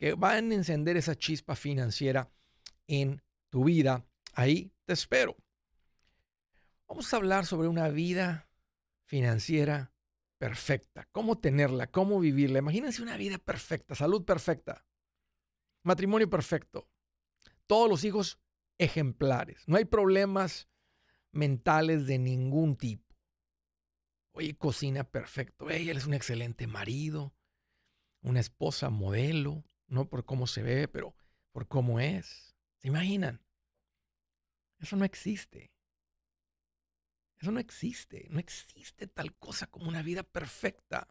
que van a encender esa chispa financiera en tu vida. Ahí te espero. Vamos a hablar sobre una vida financiera perfecta, cómo tenerla, cómo vivirla. Imagínense una vida perfecta, salud perfecta, matrimonio perfecto, todos los hijos ejemplares, no hay problemas mentales de ningún tipo. Oye, cocina perfecto, ella es un excelente marido, una esposa modelo, no por cómo se ve, pero por cómo es. ¿Se imaginan? Eso no existe. Eso no existe. No existe tal cosa como una vida perfecta.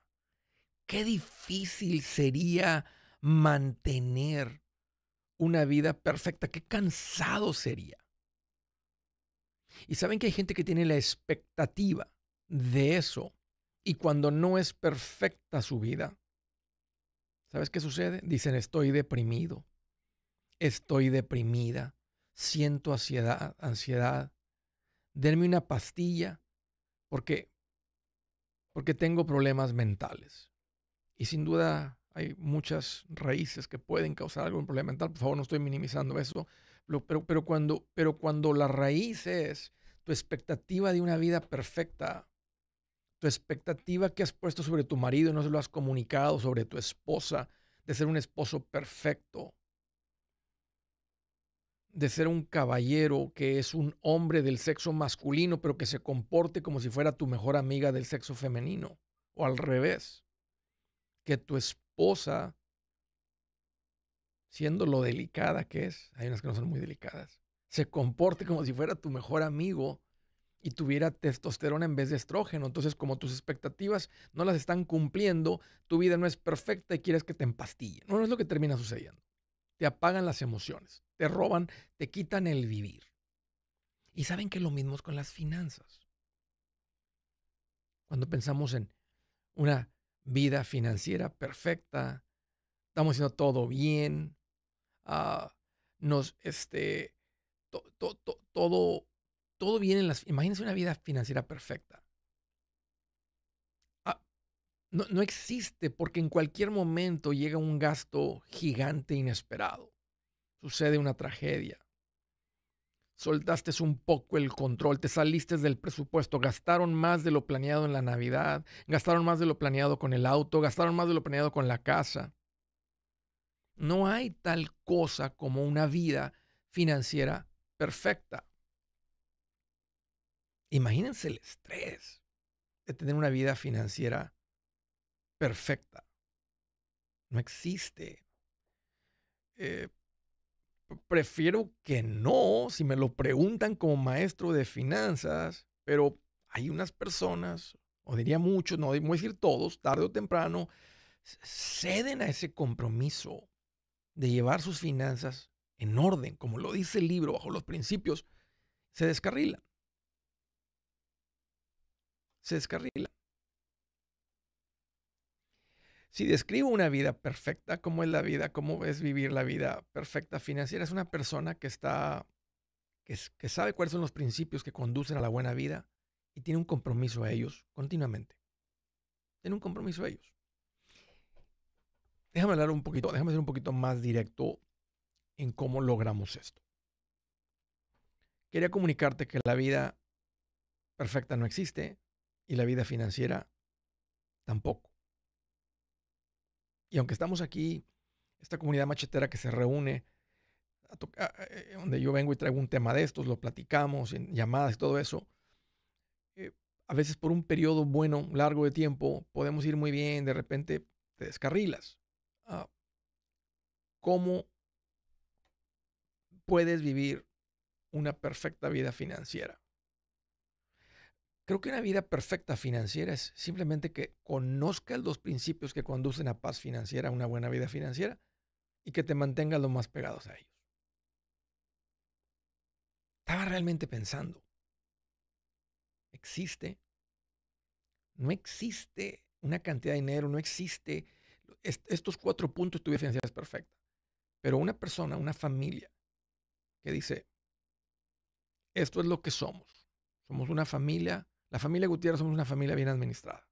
Qué difícil sería mantener una vida perfecta. Qué cansado sería. Y saben que hay gente que tiene la expectativa de eso. Y cuando no es perfecta su vida, ¿Sabes qué sucede? Dicen, estoy deprimido, estoy deprimida, siento ansiedad, ansiedad. Denme una pastilla porque porque tengo problemas mentales. Y sin duda hay muchas raíces que pueden causar algún problema mental. Por favor, no estoy minimizando eso. Pero, cuando, pero cuando la raíz es tu expectativa de una vida perfecta, tu expectativa que has puesto sobre tu marido y no se lo has comunicado, sobre tu esposa, de ser un esposo perfecto, de ser un caballero que es un hombre del sexo masculino, pero que se comporte como si fuera tu mejor amiga del sexo femenino, o al revés, que tu esposa, siendo lo delicada que es, hay unas que no son muy delicadas, se comporte como si fuera tu mejor amigo y tuviera testosterona en vez de estrógeno. Entonces, como tus expectativas no las están cumpliendo, tu vida no es perfecta y quieres que te empastillen. No, no es lo que termina sucediendo. Te apagan las emociones, te roban, te quitan el vivir. Y saben que lo mismo es con las finanzas. Cuando pensamos en una vida financiera perfecta, estamos haciendo todo bien, ah, nos, este, todo todo viene en las... Imagínense una vida financiera perfecta. Ah, no, no existe porque en cualquier momento llega un gasto gigante inesperado. Sucede una tragedia. Soltaste un poco el control, te saliste del presupuesto, gastaron más de lo planeado en la Navidad, gastaron más de lo planeado con el auto, gastaron más de lo planeado con la casa. No hay tal cosa como una vida financiera perfecta. Imagínense el estrés de tener una vida financiera perfecta. No existe. Eh, prefiero que no, si me lo preguntan como maestro de finanzas, pero hay unas personas, o diría muchos, no a decir todos, tarde o temprano, ceden a ese compromiso de llevar sus finanzas en orden, como lo dice el libro, bajo los principios, se descarrilan se descarrila. Si describo una vida perfecta, ¿cómo es la vida? ¿Cómo es vivir la vida perfecta financiera? Es una persona que está, que, que sabe cuáles son los principios que conducen a la buena vida y tiene un compromiso a ellos continuamente. Tiene un compromiso a ellos. Déjame hablar un poquito, déjame ser un poquito más directo en cómo logramos esto. Quería comunicarte que la vida perfecta no existe, y la vida financiera tampoco. Y aunque estamos aquí, esta comunidad machetera que se reúne, eh, donde yo vengo y traigo un tema de estos, lo platicamos en llamadas y todo eso, eh, a veces por un periodo bueno, largo de tiempo, podemos ir muy bien, de repente te descarrilas. Ah, ¿Cómo puedes vivir una perfecta vida financiera? Creo que una vida perfecta financiera es simplemente que conozcas los principios que conducen a paz financiera, a una buena vida financiera, y que te mantengas lo más pegados a ellos. Estaba realmente pensando, ¿existe? No existe una cantidad de dinero, no existe. estos cuatro puntos tu vida financiera es perfecta. Pero una persona, una familia, que dice, esto es lo que somos. Somos una familia la familia Gutiérrez somos una familia bien administrada.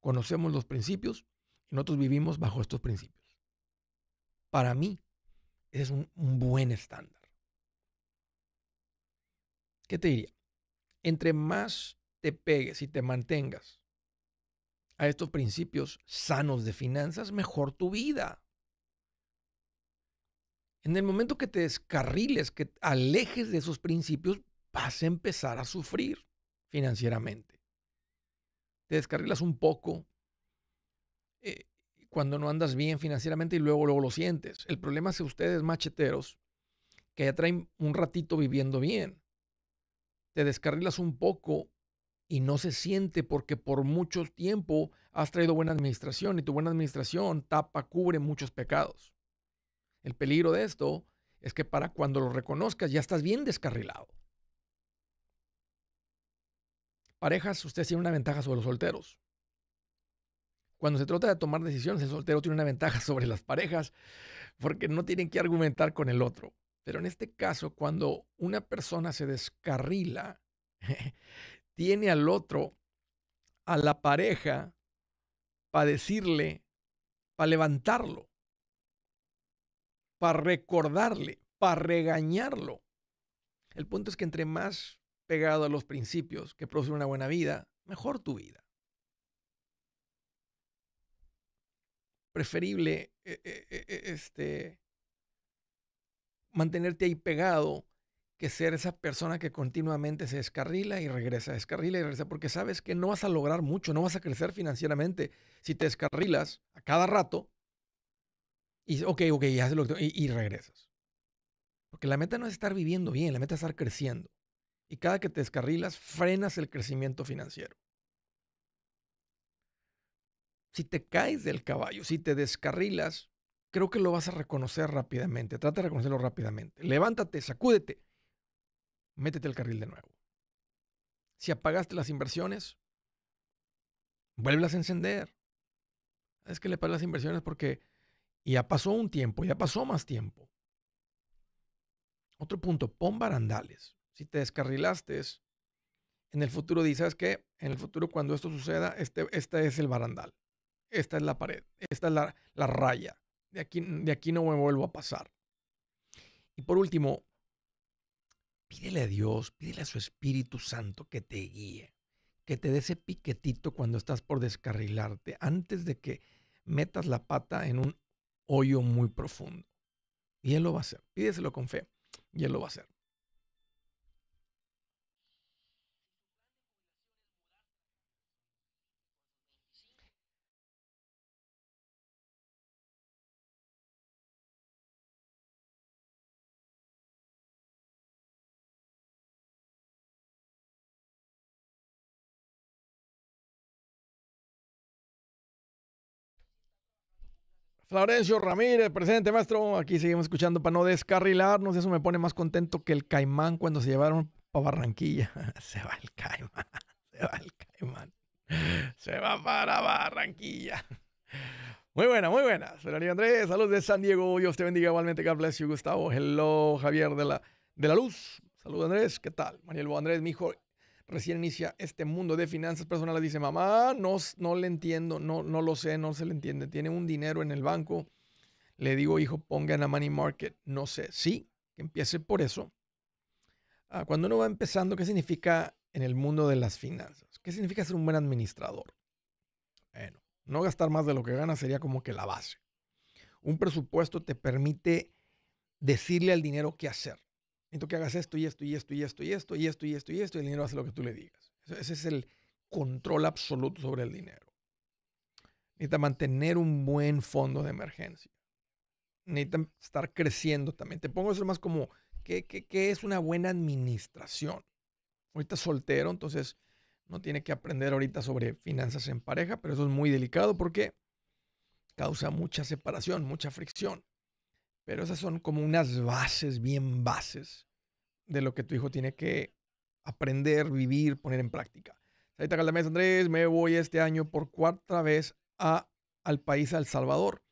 Conocemos los principios y nosotros vivimos bajo estos principios. Para mí, ese es un, buen estándar. ¿Qué te diría? Entre más te pegues y te mantengas a estos principios sanos de finanzas, mejor tu vida. En el momento que te descarriles, que alejes de esos principios, vas a empezar a sufrir financieramente. Te descarrilas un poco eh, cuando no andas bien financieramente y luego, luego lo sientes. El problema es que ustedes, macheteros, que ya traen un ratito viviendo bien, te descarrilas un poco y no se siente porque por mucho tiempo has traído buena administración y tu buena administración tapa, cubre muchos pecados. El peligro de esto es que para cuando lo reconozcas ya estás bien descarrilado parejas, usted tiene una ventaja sobre los solteros. Cuando se trata de tomar decisiones, el soltero tiene una ventaja sobre las parejas porque no tienen que argumentar con el otro. Pero en este caso, cuando una persona se descarrila, tiene al otro, a la pareja, para decirle, para levantarlo, para recordarle, para regañarlo. El punto es que entre más pegado a los principios que producen una buena vida, mejor tu vida. Preferible eh, eh, eh, este, mantenerte ahí pegado que ser esa persona que continuamente se descarrila y regresa, descarrila y regresa, porque sabes que no vas a lograr mucho, no vas a crecer financieramente si te descarrilas a cada rato y, ok, y regresas. Porque la meta no es estar viviendo bien, la meta es estar creciendo. Y cada que te descarrilas, frenas el crecimiento financiero. Si te caes del caballo, si te descarrilas, creo que lo vas a reconocer rápidamente. Trata de reconocerlo rápidamente. Levántate, sacúdete, métete al carril de nuevo. Si apagaste las inversiones, vuelvelas a encender. Es que le pagas las inversiones porque ya pasó un tiempo, ya pasó más tiempo. Otro punto, pon barandales si te descarrilaste, en el futuro dices que en el futuro cuando esto suceda, este, este, es el barandal, esta es la pared, esta es la, raya, de aquí, de aquí no me vuelvo a pasar. Y por último, pídele a Dios, pídele a su Espíritu Santo que te guíe, que te dé ese piquetito cuando estás por descarrilarte, antes de que metas la pata en un hoyo muy profundo. Y Él lo va a hacer, pídeselo con fe, y Él lo va a hacer. Florencio Ramírez, presente, maestro. Aquí seguimos escuchando para no descarrilarnos. Eso me pone más contento que el caimán cuando se llevaron para Barranquilla. Se va el caimán, se va el caimán. Se va para Barranquilla. Muy buena, muy buena. Soy Andrés, saludos de San Diego. Dios te bendiga igualmente. God bless Gustavo. Hello, Javier de la, de la Luz. Saludos, Andrés. ¿Qué tal? Mariel Andrés, mi hijo recién inicia este mundo de finanzas personales, dice, mamá, no, no le entiendo, no, no lo sé, no se le entiende, tiene un dinero en el banco. Le digo, hijo, ponga en la money market. No sé, sí, que empiece por eso. Ah, cuando uno va empezando, ¿qué significa en el mundo de las finanzas? ¿Qué significa ser un buen administrador? Bueno, no gastar más de lo que gana sería como que la base. Un presupuesto te permite decirle al dinero qué hacer necesito que hagas esto y esto y esto y esto y esto y esto y esto y esto y el dinero hace lo que tú le digas. Ese es el control absoluto sobre el dinero. Necesita mantener un buen fondo de emergencia. Necesita estar creciendo también. Te pongo eso más como, ¿qué, qué, qué es una buena administración? Ahorita soltero, entonces no tiene que aprender ahorita sobre finanzas en pareja, pero eso es muy delicado porque causa mucha separación, mucha fricción. Pero esas son como unas bases, bien bases, de lo que tu hijo tiene que aprender, vivir, poner en práctica. Ahorita Caldamés, Andrés, me voy este año por cuarta vez a, al país a El Salvador.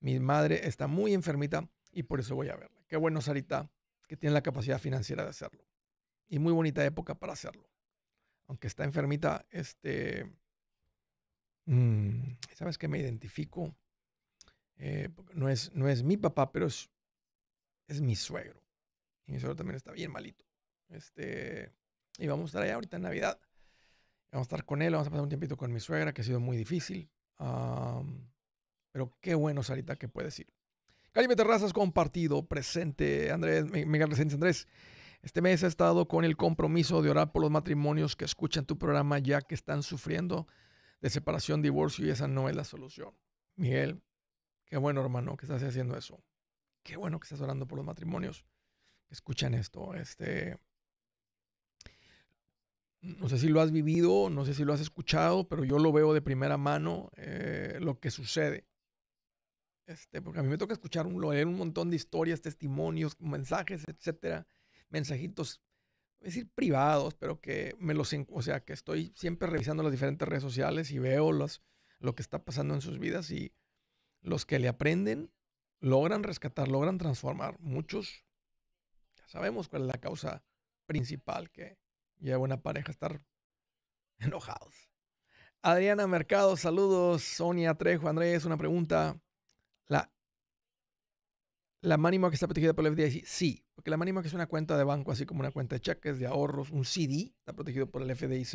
Mi madre está muy enfermita y por eso voy a verla. Qué bueno, Sarita, que tiene la capacidad financiera de hacerlo. Y muy bonita época para hacerlo. Aunque está enfermita, este... Mm, ¿Sabes que Me identifico eh, no, es, no es mi papá, pero es, es mi suegro. Y mi suegro también está bien malito. Este, y vamos a estar ahí ahorita en Navidad. Vamos a estar con él, vamos a pasar un tiempito con mi suegra, que ha sido muy difícil. pero qué bueno, Sarita, que puedes ir. Caribe Terrazas compartido, presente, Andrés, Miguel Andrés. Este mes ha estado con el compromiso de orar por los matrimonios que escuchan tu programa ya que están sufriendo de separación, divorcio y esa no es la solución. Miguel, Qué bueno, hermano, que estás haciendo eso. Qué bueno que estás orando por los matrimonios que escuchan esto. Este, no sé si lo has vivido, no sé si lo has escuchado, pero yo lo veo de primera mano eh, lo que sucede. Este, porque a mí me toca escuchar un, leer un montón de historias, testimonios, mensajes, etcétera, mensajitos, es decir, privados, pero que me los, o sea, que estoy siempre revisando las diferentes redes sociales y veo los, lo que está pasando en sus vidas y los que le aprenden logran rescatar, logran transformar. Muchos ya sabemos cuál es la causa principal que lleva una pareja a estar enojados. Adriana Mercado, saludos. Sonia Trejo, Andrés, una pregunta. La, la que está protegida por el FDIC. Sí, porque la que es una cuenta de banco, así como una cuenta de cheques, de ahorros, un CD, está protegido por el FDIC.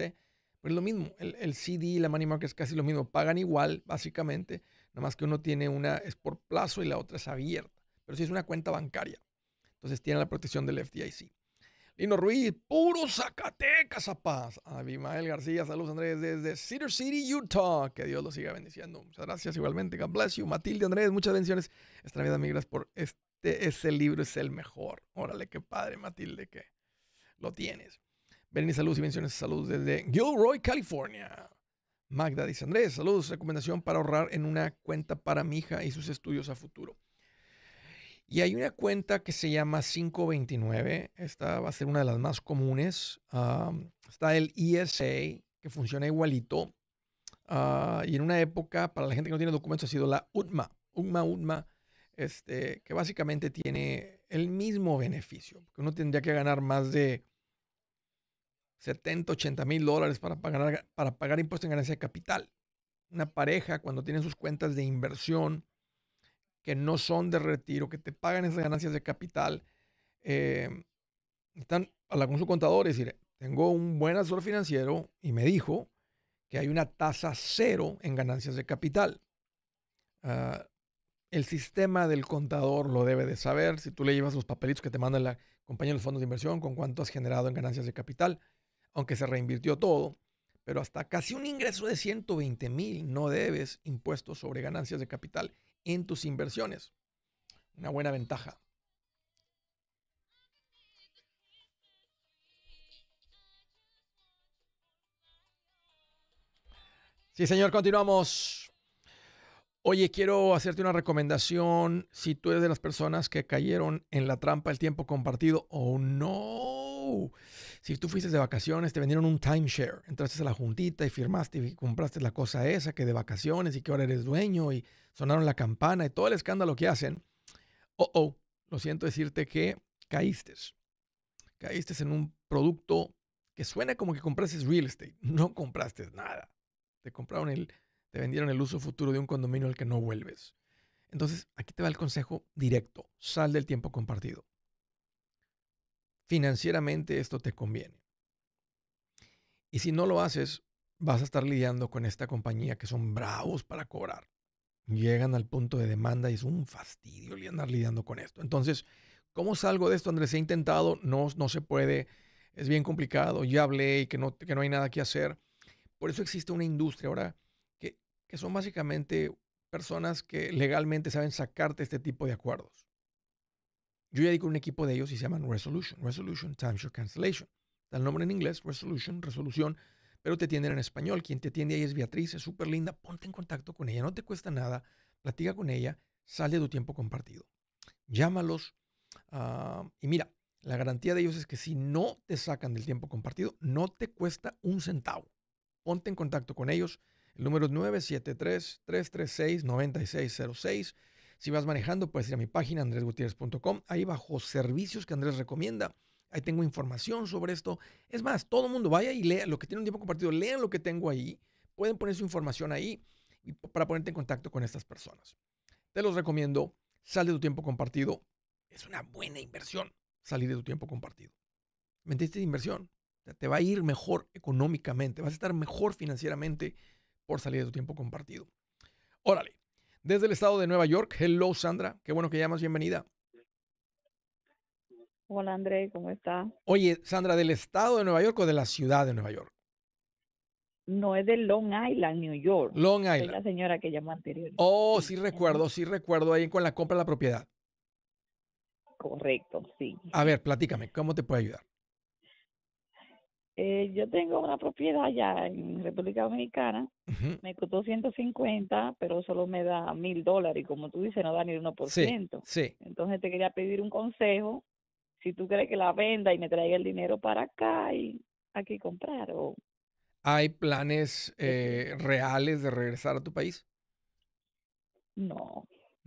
Pero es lo mismo, el, CD y la Money que es casi lo mismo, pagan igual, básicamente. Nada más que uno tiene una, es por plazo y la otra es abierta. Pero si es una cuenta bancaria. Entonces tiene la protección del FDIC. Lino Ruiz, puro Zacatecas, paz. Abimael García, saludos Andrés desde Cedar City, Utah. Que Dios lo siga bendiciendo. Muchas gracias igualmente. God bless you. Matilde Andrés, muchas bendiciones. vida, amigas, por este, ese libro es el mejor. Órale, qué padre Matilde que lo tienes. Bendiciones, saludos y bendiciones. Saludos desde Gilroy, California. Magda dice, Andrés, saludos, recomendación para ahorrar en una cuenta para mi hija y sus estudios a futuro. Y hay una cuenta que se llama 529, esta va a ser una de las más comunes. está el ESA, que funciona igualito. Ah, y en una época, para la gente que no tiene documentos, ha sido la UTMA, UTMA, UTMA, este, que básicamente tiene el mismo beneficio, porque uno tendría que ganar más de 70, 80 mil dólares para pagar, para pagar impuestos en ganancias de capital. Una pareja cuando tiene sus cuentas de inversión que no son de retiro, que te pagan esas ganancias de capital, eh, están a la con su contador y decir, tengo un buen asesor financiero y me dijo que hay una tasa cero en ganancias de capital. Ah, el sistema del contador lo debe de saber. Si tú le llevas los papelitos que te manda la compañía de los fondos de inversión con cuánto has generado en ganancias de capital, aunque se reinvirtió todo, pero hasta casi un ingreso de 120 mil no debes impuestos sobre ganancias de capital en tus inversiones. Una buena ventaja. Sí, señor, continuamos. Oye, quiero hacerte una recomendación si tú eres de las personas que cayeron en la trampa el tiempo compartido o no Oh, si tú fuiste de vacaciones, te vendieron un timeshare, entraste a la juntita y firmaste y compraste la cosa esa que de vacaciones y que ahora eres dueño y sonaron la campana y todo el escándalo que hacen. Oh, oh, lo siento decirte que caíste. Caíste en un producto que suena como que compraste real estate. No compraste nada. Te compraron el, te vendieron el uso futuro de un condominio al que no vuelves. Entonces, aquí te va el consejo directo. Sal del tiempo compartido financieramente esto te conviene. Y si no lo haces, vas a estar lidiando con esta compañía que son bravos para cobrar. Llegan al punto de demanda y es un fastidio andar lidiando con esto. Entonces, ¿cómo salgo de esto, Andrés? He intentado, no, no se puede, es bien complicado, ya hablé y que no, que no hay nada que hacer. Por eso existe una industria ahora que, que son básicamente personas que legalmente saben sacarte este tipo de acuerdos. Yo ya digo un equipo de ellos y se llaman Resolution, Resolution Timeshare Cancellation. Está el nombre en inglés, Resolution, Resolución, pero te atienden en español. Quien te atiende ahí es Beatriz, es súper linda. Ponte en contacto con ella, no te cuesta nada. Platica con ella, sale de tu tiempo compartido. Llámalos ah, y mira, la garantía de ellos es que si no te sacan del tiempo compartido, no te cuesta un centavo. Ponte en contacto con ellos. El número es 973-336-9606. Si vas manejando, puedes ir a mi página andresgutierrez.com. Ahí bajo servicios que Andrés recomienda. Ahí tengo información sobre esto. Es más, todo el mundo vaya y lea lo que tiene un tiempo compartido. Lean lo que tengo ahí. Pueden poner su información ahí para ponerte en contacto con estas personas. Te los recomiendo. Sal de tu tiempo compartido. Es una buena inversión salir de tu tiempo compartido. ¿Mentiste de inversión? Te va a ir mejor económicamente, vas a estar mejor financieramente por salir de tu tiempo compartido. Órale, desde el estado de Nueva York. Hello, Sandra. Qué bueno que llamas. Bienvenida. Hola, André. ¿Cómo estás? Oye, Sandra, ¿del estado de Nueva York o de la ciudad de Nueva York? No, es de Long Island, New York. Long Island. la señora que llamó anteriormente. Oh, sí, recuerdo, sí recuerdo ahí con la compra de la propiedad. Correcto, sí. A ver, platícame, ¿cómo te puedo ayudar? Eh, yo tengo una propiedad allá en República Dominicana, me costó 150, pero solo me da mil dólares y como tú dices, no da ni un 1%. Entonces te quería pedir un consejo, si tú crees que la venda y me traiga el dinero para acá y aquí comprar. O... ¿Hay planes eh, reales de regresar a tu país? No.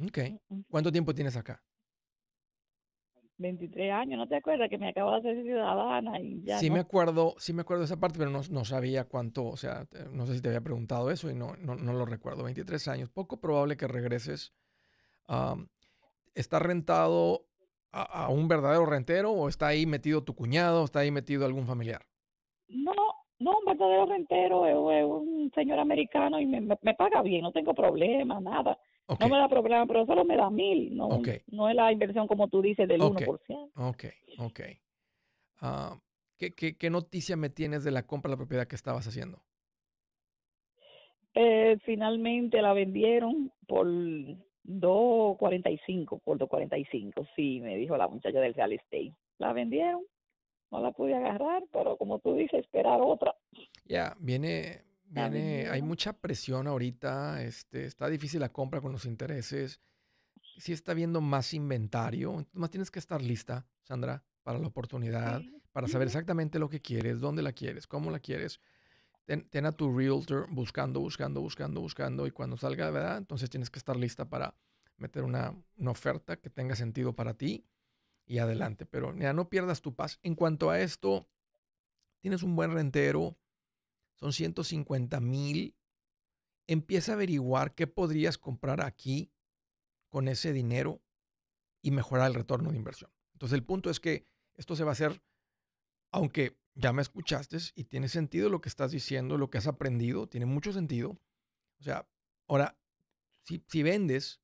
Ok. Mm, mm. ¿Cuánto tiempo tienes acá? 23 años, ¿no te acuerdas? Que me acabo de hacer ciudadana y ya. Sí, me acuerdo, sí me acuerdo de esa parte, pero no, no, sabía cuánto, o sea, no sé si te había preguntado eso y no, no, no lo recuerdo. 23 años, poco probable que regreses. ¿Estás ¿Está rentado a, a, un verdadero rentero o está ahí metido tu cuñado, está ahí metido algún familiar? No, no, un verdadero rentero, es, eh, eh, un señor americano y me, me, me paga bien, no tengo problema, nada. No me da problema pero solo me da mil. No, no es la inversión, como tú dices, del 1%. Ok, ok. Ah, ¿qué, qué, qué, noticia me tienes de la compra de la propiedad que estabas haciendo? Eh, finalmente la vendieron por 2.45, por 2.45, sí, me dijo la muchacha del real estate. La vendieron, no la pude agarrar, pero como tú dices, esperar otra. Ya, viene, Viene, hay mucha presión ahorita, este, está difícil la compra con los intereses, sí está viendo más inventario, más tienes que estar lista, Sandra, para la oportunidad, para saber exactamente lo que quieres, dónde la quieres, cómo la quieres. Ten, a tu realtor buscando, buscando, buscando, buscando y cuando salga, de ¿verdad? Entonces tienes que estar lista para meter una, una oferta que tenga sentido para ti y adelante, pero ya no pierdas tu paz. En cuanto a esto, tienes un buen rentero son 150 mil. Empieza a averiguar qué podrías comprar aquí con ese dinero y mejorar el retorno de inversión. Entonces el punto es que esto se va a hacer, aunque ya me escuchaste y tiene sentido lo que estás diciendo, lo que has aprendido, tiene mucho sentido. O sea, ahora, si, vendes,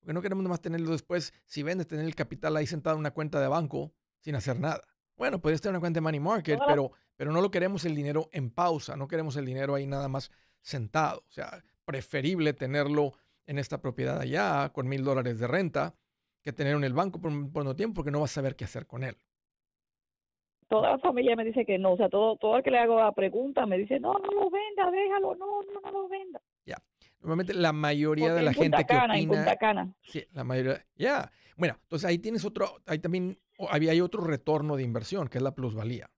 porque no queremos más tenerlo después, si vendes, tener el capital ahí sentado en una cuenta de banco sin hacer nada. Bueno, puedes tener una cuenta de money market, pero pero no lo queremos el dinero en pausa, no queremos el dinero ahí nada más sentado. O sea, preferible tenerlo en esta propiedad allá con mil dólares de renta que tenerlo en el banco por un tiempo porque no vas a saber qué hacer con él. Toda la familia me dice que no, o sea, todo, todo el que le hago la pregunta me dice, no, no lo venda, déjalo, no, no, lo venda. Ya. Normalmente la mayoría de la gente Cana, que opina. En Punta Cana. Sí, la mayoría. Ya. Bueno, entonces ahí tienes otro, ahí también hay otro retorno de inversión, que es la plusvalía.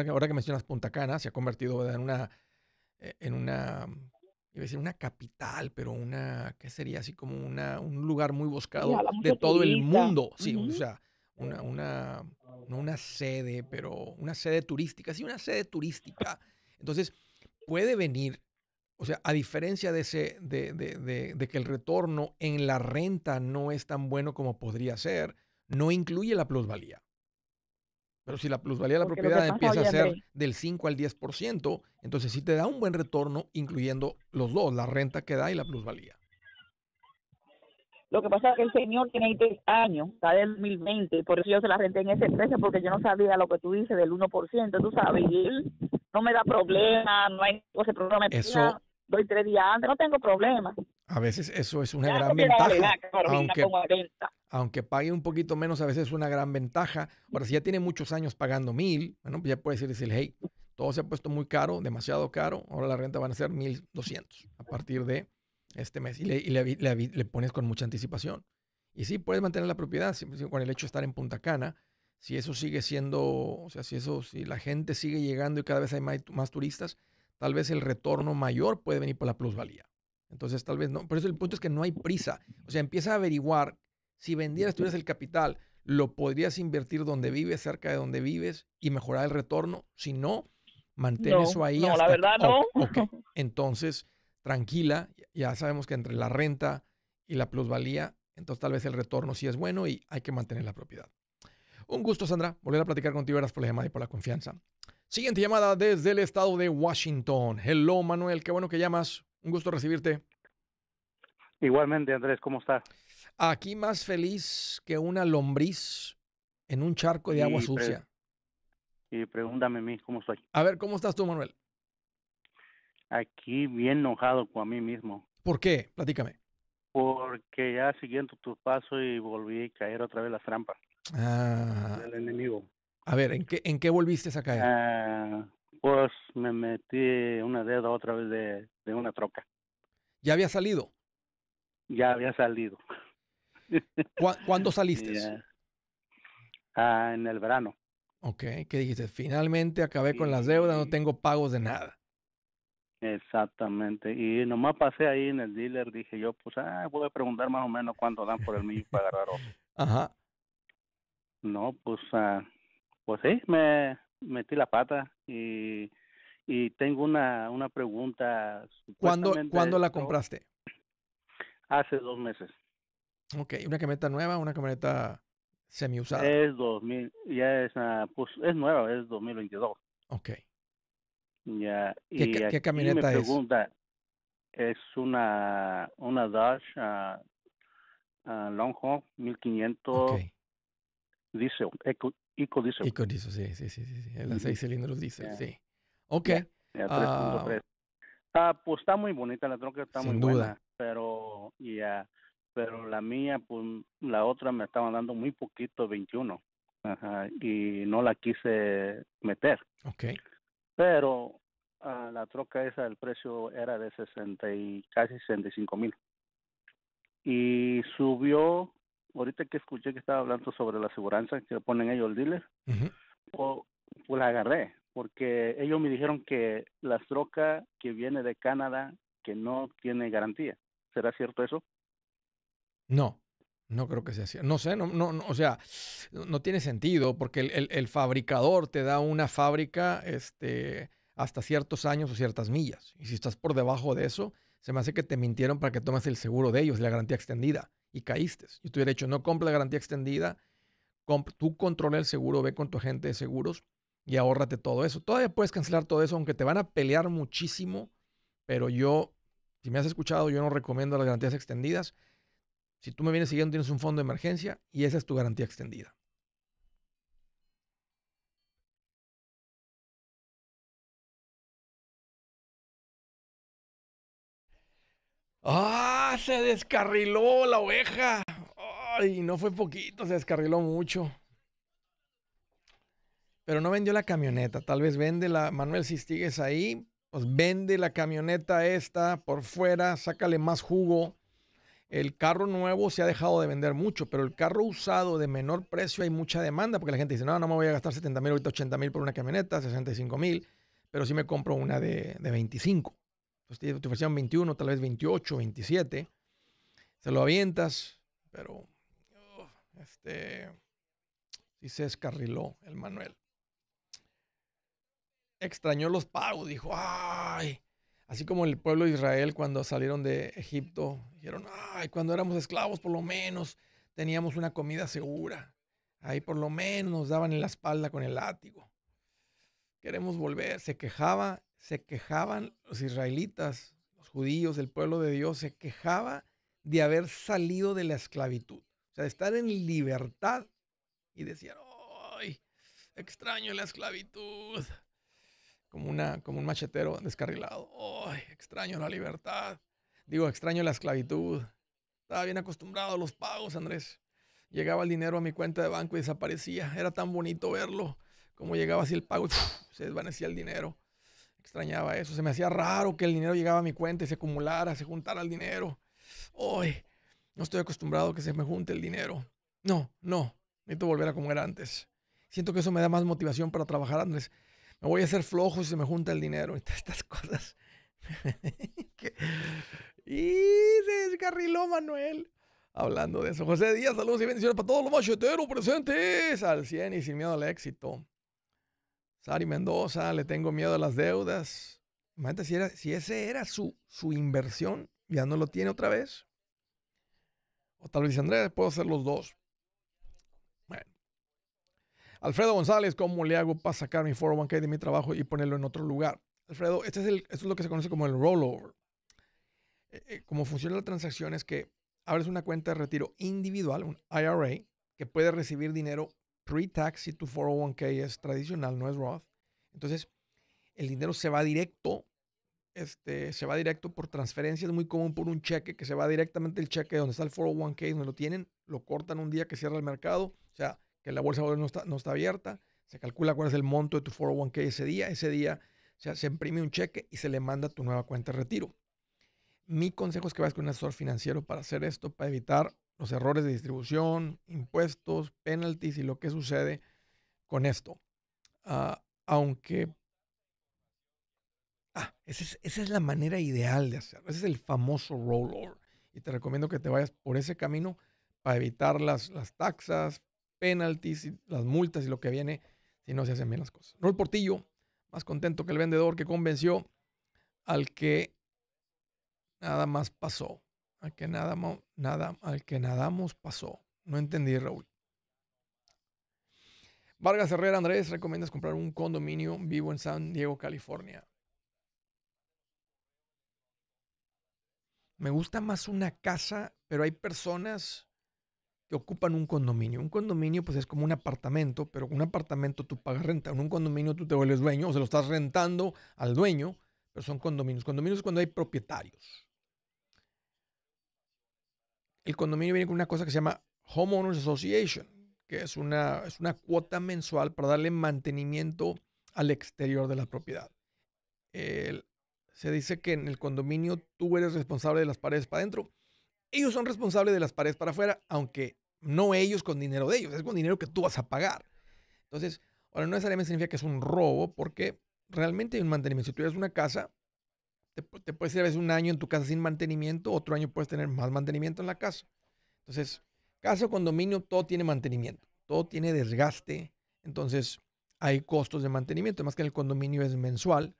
Ahora que, mencionas Punta Cana, se ha convertido en una, eh, en una, mm, una capital, pero una, ¿qué sería? Así como un lugar muy buscado de todo el mundo. Sí, o sea, una, una, no una sede, pero una sede turística, sí, una sede turística. Entonces, puede venir, o sea, a diferencia de, ese, de que el retorno en la renta no es tan bueno como podría ser, no incluye la plusvalía. Pero si la plusvalía de la propiedad empieza a ser del 5 al 10%, entonces sí te da un buen retorno, incluyendo los dos, la renta que da y la plusvalía. Lo que pasa es que el señor tiene 10 años, está del 2020, por eso yo se la renté en ese precio porque yo no sabía lo que tú dices del 1%, tú sabes, él no me da problema, no hay ese problema, eso, doy tres días antes, no tengo problema. A veces eso es una gran ventaja. aunque, pague un poquito menos, a veces es una gran ventaja. Ahora, si ya tiene muchos años pagando mil, bueno, pues ya puede decir, hey, todo se ha puesto muy caro, demasiado caro, ahora la renta van a ser 1.200 a partir de este mes. Y, le, pones con mucha anticipación. Y sí, puedes mantener la propiedad con el hecho de estar en Punta Cana. Si eso sigue siendo, o sea, si eso, si la gente sigue llegando y cada vez hay más turistas, tal vez el retorno mayor puede venir por la plusvalía. Entonces, tal vez no. Pero el punto es que no hay prisa. O sea, empieza a averiguar si vendieras, tuvieras el capital, lo podrías invertir donde vives, cerca de donde vives y mejorar el retorno. Si no, mantén eso ahí. No, la verdad no. Entonces, tranquila, ya sabemos que entre la renta y la plusvalía, entonces tal vez el retorno sí es bueno y hay que mantener la propiedad. Un gusto, Sandra, volver a platicar contigo. Gracias por la llamada y por la confianza. Siguiente llamada desde el estado de Washington. Hello, Manuel, qué bueno que llamas. Un gusto recibirte. Igualmente, Andrés, ¿cómo estás? Aquí más feliz que una lombriz en un charco de agua sucia. Y pregúntame a mí cómo estoy. A ver, ¿cómo estás tú, Manuel? Aquí bien enojado con a mí mismo. ¿Por qué? Platícame. Porque ya siguiendo tu paso y volví a caer otra vez la trampa ah. del enemigo. A ver, ¿en qué, ¿en qué volviste a caer? Ah, pues me metí una deuda otra vez de, de una troca. ¿Ya había salido? Ya había salido. ¿Cuándo saliste? Ah, en el verano. Ok, ¿qué dijiste? Finalmente acabé con las deudas, no tengo pagos de nada. Exactamente, y nomás pasé ahí en el dealer, dije yo, pues, ah, voy a preguntar más o menos cuándo dan por el mío para agarrar otro. Ajá. No, pues, ah, pues sí, me, metí la pata y, y tengo una, una pregunta. ¿Cuándo, ¿Cuándo la compraste? Hace dos meses. Ok, una camioneta nueva, una camioneta semi usada Es 2000, ya es, ah, pues, es nueva, es 2022. Ok. Ya, ¿Qué, y camioneta me pregunta, es? una, una Dodge uh, Longhorn 1500 dice Eco dice. Eco Diesel, sí, sí, sí, sí, las seis cilindros dice, sí. Ok. Ah, ah, pues está muy bonita la troca, está muy buena, pero ya, pero la mía, pues la otra me estaba dando muy poquito, 21, ajá, y no la quise meter. Ok. Pero ah, la troca esa, el precio era de 60 y casi 65 mil. Y subió ahorita que escuché que estaba hablando sobre la aseguranza que ponen ellos el dealer, o, pues la agarré, porque ellos me dijeron que la troca que viene de Canadá que no tiene garantía. ¿Será cierto eso? No, no creo que sea cierto. No sé, no, no, o sea, no tiene sentido porque el, fabricador te da una fábrica este, hasta ciertos años o ciertas millas. Y si estás por debajo de eso, se me hace que te mintieron para que tomes el seguro de ellos, la garantía extendida y caíste. Yo te hubiera dicho, no compra la garantía extendida, tú controla el seguro, ve con tu agente de seguros y ahórrate todo eso. Todavía puedes cancelar todo eso, aunque te van a pelear muchísimo, pero yo, si me has escuchado, yo no recomiendo las garantías extendidas. Si tú me vienes siguiendo, tienes un fondo de emergencia y esa es tu garantía extendida. ¡Ah! Se descarriló la oveja. ¡Ay! No fue poquito, se descarriló mucho. Pero no vendió la camioneta. Tal vez vende la. Manuel, si ahí, pues vende la camioneta esta por fuera, sácale más jugo. El carro nuevo se ha dejado de vender mucho, pero el carro usado de menor precio hay mucha demanda porque la gente dice, no, no me voy a gastar 70 mil, ahorita 80 mil por una camioneta, 65 mil, pero sí me compro una de, de 25 pues te, ofrecían 21, tal vez 28, 27. Se lo avientas, pero este se escarriló el Manuel. Extrañó los pagos, dijo, ay, así como el pueblo de Israel cuando salieron de Egipto, dijeron, ay, cuando éramos esclavos por lo menos teníamos una comida segura. Ahí por lo menos nos daban en la espalda con el látigo. Queremos volver, se quejaba se quejaban los israelitas, los judíos, el pueblo de Dios, se quejaba de haber salido de la esclavitud, o sea, de estar en libertad y decían, ¡ay! Extraño la esclavitud. Como, una, como un machetero descarrilado. ¡ay! Extraño la libertad. Digo, extraño la esclavitud. Estaba bien acostumbrado a los pagos, Andrés. Llegaba el dinero a mi cuenta de banco y desaparecía. Era tan bonito verlo. Como llegaba así el pago, se desvanecía el dinero. Extrañaba eso. Se me hacía raro que el dinero llegaba a mi cuenta y se acumulara, se juntara el dinero. Hoy no estoy acostumbrado a que se me junte el dinero. No, no. Necesito volver a como era antes. Siento que eso me da más motivación para trabajar, Andrés. Me voy a hacer flojo si se me junta el dinero. Estas cosas. y se descarriló Manuel. Hablando de eso. José Díaz, saludos y bendiciones para todos los macheteros presentes. Al 100 y sin miedo al éxito. Sari Mendoza, le tengo miedo a las deudas. Imagínate si, era, si ese era su, su inversión, ya no lo tiene otra vez. O tal vez Andrés, puedo hacer los dos. Bueno. Alfredo González, ¿cómo le hago para sacar mi 401k de mi trabajo y ponerlo en otro lugar? Alfredo, este es esto es lo que se conoce como el rollover. Eh, eh, como funciona la transacción es que abres una cuenta de retiro individual, un IRA, que puede recibir dinero pre-tax si tu 401k es tradicional, no es Roth. Entonces, el dinero se va directo, este, se va directo por transferencia, es muy común por un cheque, que se va directamente el cheque donde está el 401k, donde lo tienen, lo cortan un día que cierra el mercado, o sea, que la bolsa no está, no está abierta, se calcula cuál es el monto de tu 401k ese día, ese día o sea, se imprime un cheque y se le manda tu nueva cuenta de retiro. Mi consejo es que vayas con un asesor financiero para hacer esto, para evitar los errores de distribución, impuestos, penalties y lo que sucede con esto. Ah, aunque... Ah, esa es, la manera ideal de hacerlo. Ese es el famoso roller. Y te recomiendo que te vayas por ese camino para evitar las, las taxas, penalties, y las multas y lo que viene si no se hacen bien las cosas. Rol Portillo, más contento que el vendedor que convenció al que nada más pasó al que nada, nada, al que nadamos pasó. No entendí, Raúl. Vargas Herrera Andrés, recomiendas comprar un condominio vivo en San Diego, California. Me gusta más una casa, pero hay personas que ocupan un condominio. Un condominio pues es como un apartamento, pero un apartamento tú pagas renta. En un condominio tú te vuelves dueño o se lo estás rentando al dueño, pero son condominios. Condominios es cuando hay propietarios el condominio viene con una cosa que se llama Homeowners Association, que es una, es una cuota mensual para darle mantenimiento al exterior de la propiedad. se dice que en el condominio tú eres responsable de las paredes para adentro. Ellos son responsables de las paredes para afuera, aunque no ellos con dinero de ellos, es con dinero que tú vas a pagar. Entonces, ahora no necesariamente significa que es un robo, porque realmente hay un mantenimiento. Si tú eres una casa, te, te puedes ir a veces un año en tu casa sin mantenimiento, otro año puedes tener más mantenimiento en la casa. Entonces, casa o condominio, todo tiene mantenimiento, todo tiene desgaste, entonces hay costos de mantenimiento, más que el condominio es mensual.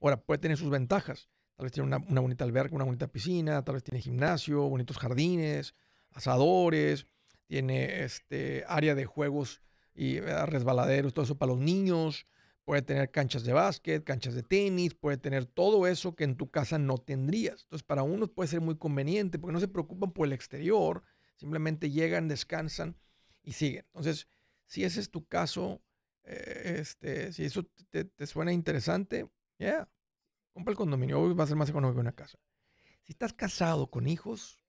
Ahora, puede tener sus ventajas. Tal vez tiene una, una bonita alberca, una bonita piscina, tal vez tiene gimnasio, bonitos jardines, asadores, tiene este área de juegos y eh, resbaladeros, todo eso para los niños puede tener canchas de básquet, canchas de tenis, puede tener todo eso que en tu casa no tendrías. Entonces, para unos puede ser muy conveniente porque no se preocupan por el exterior, simplemente llegan, descansan y siguen. Entonces, si ese es tu caso, eh, este, si eso te, suena interesante, ya, compra el condominio, va a ser más económico que una casa. Si estás casado con hijos,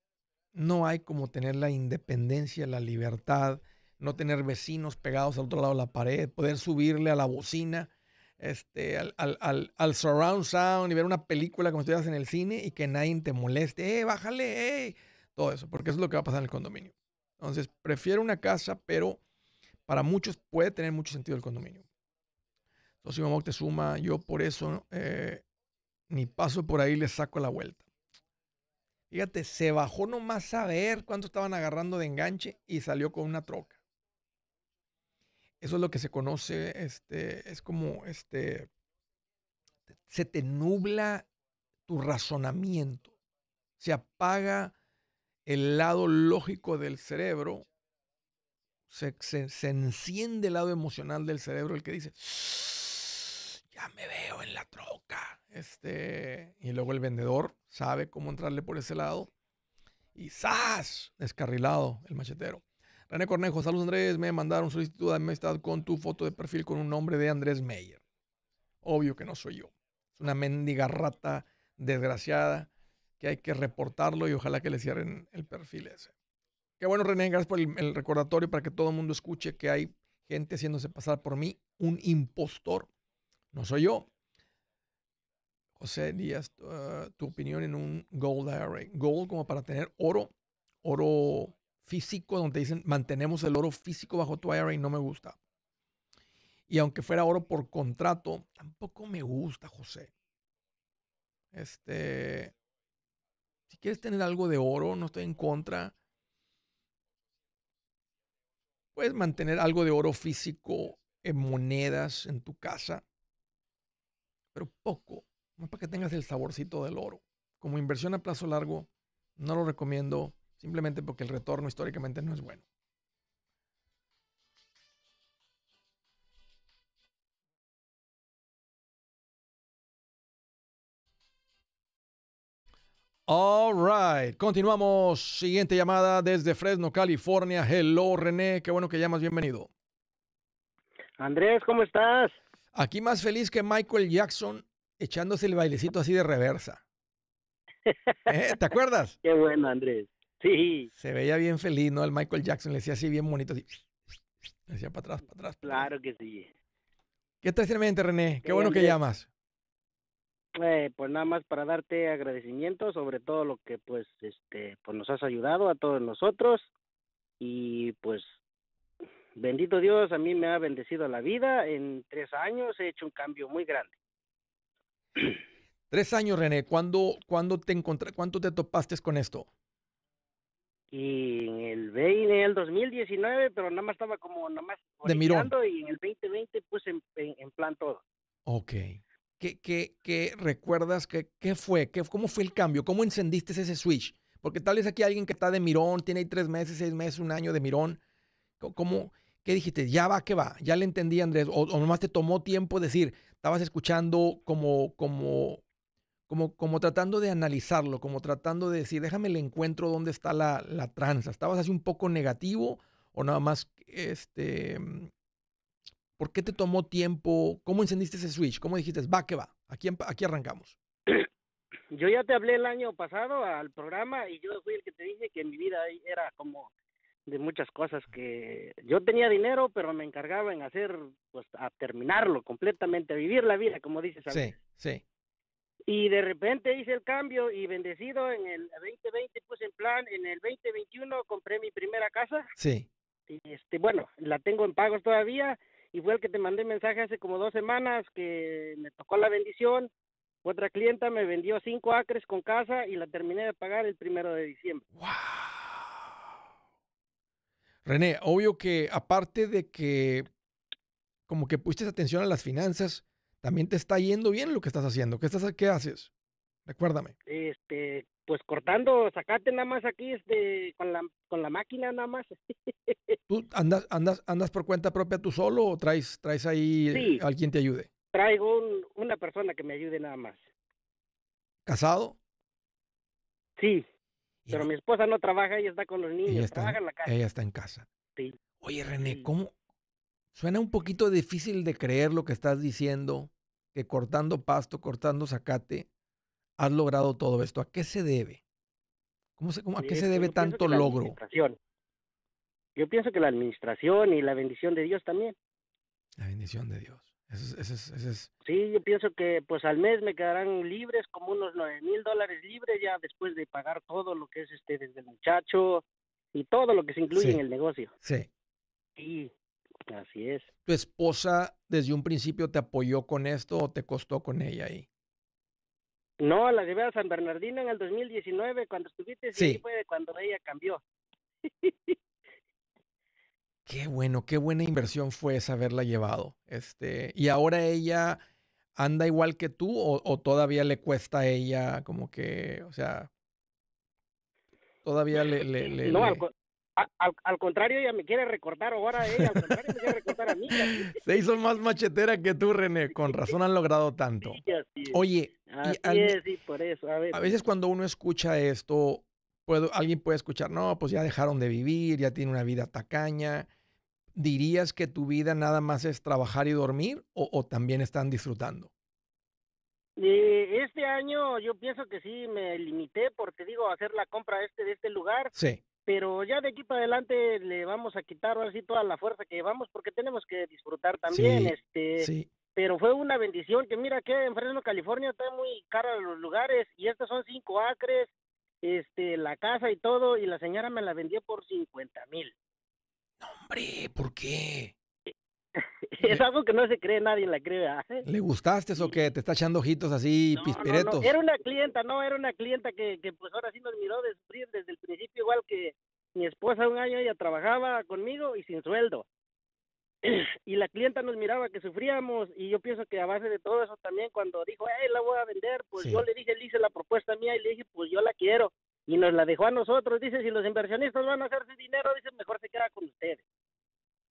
no hay como tener la independencia, la libertad, no tener vecinos pegados al otro lado de la pared, poder subirle a la bocina, este, al, surround sound y ver una película como estuvieras en el cine y que nadie te moleste, ¡eh, bájale! ¡eh! Todo eso, porque eso es lo que va a pasar en el condominio. Entonces, prefiero una casa, pero para muchos puede tener mucho sentido el condominio. Entonces, si te suma, yo por eso eh, ni paso por ahí, le saco la vuelta. Fíjate, se bajó nomás a ver cuánto estaban agarrando de enganche y salió con una troca. Eso es lo que se conoce, este, es como, este, se te nubla tu razonamiento, se apaga el lado lógico del cerebro, se, enciende el lado emocional del cerebro, el que dice, ya me veo en la troca. Este, y luego el vendedor sabe cómo entrarle por ese lado. Y ¡zas! Descarrilado el machetero. René Cornejo, saludos Andrés, me mandaron solicitud de amistad con tu foto de perfil con un nombre de Andrés Meyer. Obvio que no soy yo. Es una mendiga rata desgraciada que hay que reportarlo y ojalá que le cierren el perfil ese. Qué bueno René, gracias por el, recordatorio para que todo el mundo escuche que hay gente haciéndose pasar por mí, un impostor. No soy yo. José Díaz, ah, tu opinión en un Gold IRA. Gold como para tener oro, oro físico donde dicen mantenemos el oro físico bajo tu IRA y no me gusta. Y aunque fuera oro por contrato, tampoco me gusta, José. Este, si quieres tener algo de oro, no estoy en contra. Puedes mantener algo de oro físico en monedas en tu casa, pero poco, no para que tengas el saborcito del oro. Como inversión a plazo largo, no lo recomiendo simplemente porque el retorno históricamente no es bueno. All right, continuamos. Siguiente llamada desde Fresno, California. Hello, René, qué bueno que llamas, bienvenido. Andrés, ¿cómo estás? Aquí más feliz que Michael Jackson echándose el bailecito así de reversa. ¿Eh? ¿Te acuerdas? Qué bueno, Andrés. Sí. Se veía bien feliz, ¿no? El Michael Jackson le decía así bien bonito, Le decía para atrás, para atrás. Claro que sí. ¿Qué estás en mente, René? Qué, bueno que llamas. Eh, pues nada más para darte agradecimiento sobre todo lo que pues este pues nos has ayudado a todos nosotros y pues bendito Dios a mí me ha bendecido la vida en tres años he hecho un cambio muy grande tres años René ¿cuándo, cuándo te encontré cuánto te topaste con esto y en el, el 2019, pero nada más estaba como nada más de mirón. y en el 2020 pues, en, en, plan todo. Ok. ¿Qué, qué, qué recuerdas? Qué, ¿Qué fue? ¿Qué, ¿Cómo fue el cambio? ¿Cómo encendiste ese switch? Porque tal vez aquí alguien que está de mirón, tiene ahí tres meses, seis meses, un año de mirón. ¿Cómo, ¿Qué dijiste? Ya va, que va. Ya le entendí, Andrés. O, o nomás te tomó tiempo decir, estabas escuchando como, como como, como tratando de analizarlo, como tratando de decir, déjame el encuentro dónde está la, la tranza. ¿Estabas así un poco negativo o nada más, este, mm, ¿por qué te tomó tiempo? ¿Cómo encendiste ese switch? ¿Cómo dijiste, va que va, aquí, aquí arrancamos? Yo ya te hablé el año pasado al programa y yo fui el que te dije que mi vida era como de muchas cosas que yo tenía dinero, pero me encargaba en hacer, pues, a terminarlo completamente, vivir la vida, como dices. Sí, sí. Y de repente hice el cambio y bendecido en el 2020 puse en plan, en el 2021 compré mi primera casa. Sí. Y este, bueno, la tengo en pagos todavía y fue el que te mandé mensaje hace como dos semanas que me tocó la bendición. Otra clienta me vendió cinco acres con casa y la terminé de pagar el primero de diciembre. ¡Wow! René, obvio que aparte de que como que pusiste atención a las finanzas, también te está yendo bien lo que estás haciendo. ¿Qué, estás, qué haces? Recuérdame. Este, pues cortando, sacate nada más aquí este, con, la, máquina nada más. ¿Tú andas, andas, andas por cuenta propia tú solo o traes, traes ahí a eh, alguien te ayude? Traigo una persona que me ayude nada más. ¿Casado? Sí, pero mi esposa no trabaja, ella está con los niños, ella está, trabaja en la casa. Ella está en casa. Oye, René, ¿cómo, Suena un poquito difícil de creer lo que estás diciendo, que cortando pasto, cortando zacate, has logrado todo esto. ¿A qué se debe? ¿Cómo se, ¿A qué se debe tanto logro? Yo pienso que la administración y la bendición de Dios también. La bendición de Dios. Sí, yo pienso que pues al mes me quedarán libres, como unos nueve mil dólares libres ya después de pagar todo lo que es este desde el muchacho y todo lo que se incluye en el negocio. Sí. Sí. Así es. ¿Tu esposa desde un principio te apoyó con esto o te costó con ella ahí? No, la llevé a San Bernardino en el 2019, cuando estuviste, sí, fue cuando ella cambió. qué bueno, qué buena inversión fue esa haberla llevado. Este, y ahora ella anda igual que tú o, todavía le cuesta a ella como que, o sea, todavía le, le, no, al, contrario, ella me quiere recortar ahora, ella eh, al contrario me quiere a mí. Se hizo más machetera que tú, René, con razón han logrado tanto. Oye, eso. A, veces cuando uno escucha esto, puedo, alguien puede escuchar, no, pues ya dejaron de vivir, ya tiene una vida tacaña. ¿Dirías que tu vida nada más es trabajar y dormir o, también están disfrutando? Eh, este año yo pienso que sí me limité porque digo hacer la compra este de este lugar. Sí pero ya de aquí para adelante le vamos a quitar ahora toda la fuerza que llevamos porque tenemos que disfrutar también este pero fue una bendición que mira que en Fresno California está muy cara los lugares y estos son cinco acres este la casa y todo y la señora me la vendió por cincuenta mil no, hombre por qué es algo que no se cree, nadie la cree. ¿Le gustaste eso que ¿Te está echando ojitos así pispiretos? No, Era una clienta, no, era una clienta que, que pues ahora sí nos miró de sufrir desde el principio, igual que mi esposa un año ella trabajaba conmigo y sin sueldo. Y la clienta nos miraba que sufríamos y yo pienso que a base de todo eso también cuando dijo, hey, la voy a vender, pues yo le dije, le hice la propuesta mía y le dije, pues yo la quiero. Y nos la dejó a nosotros, dice, si los inversionistas van a hacerse dinero, dice, mejor se queda con ustedes.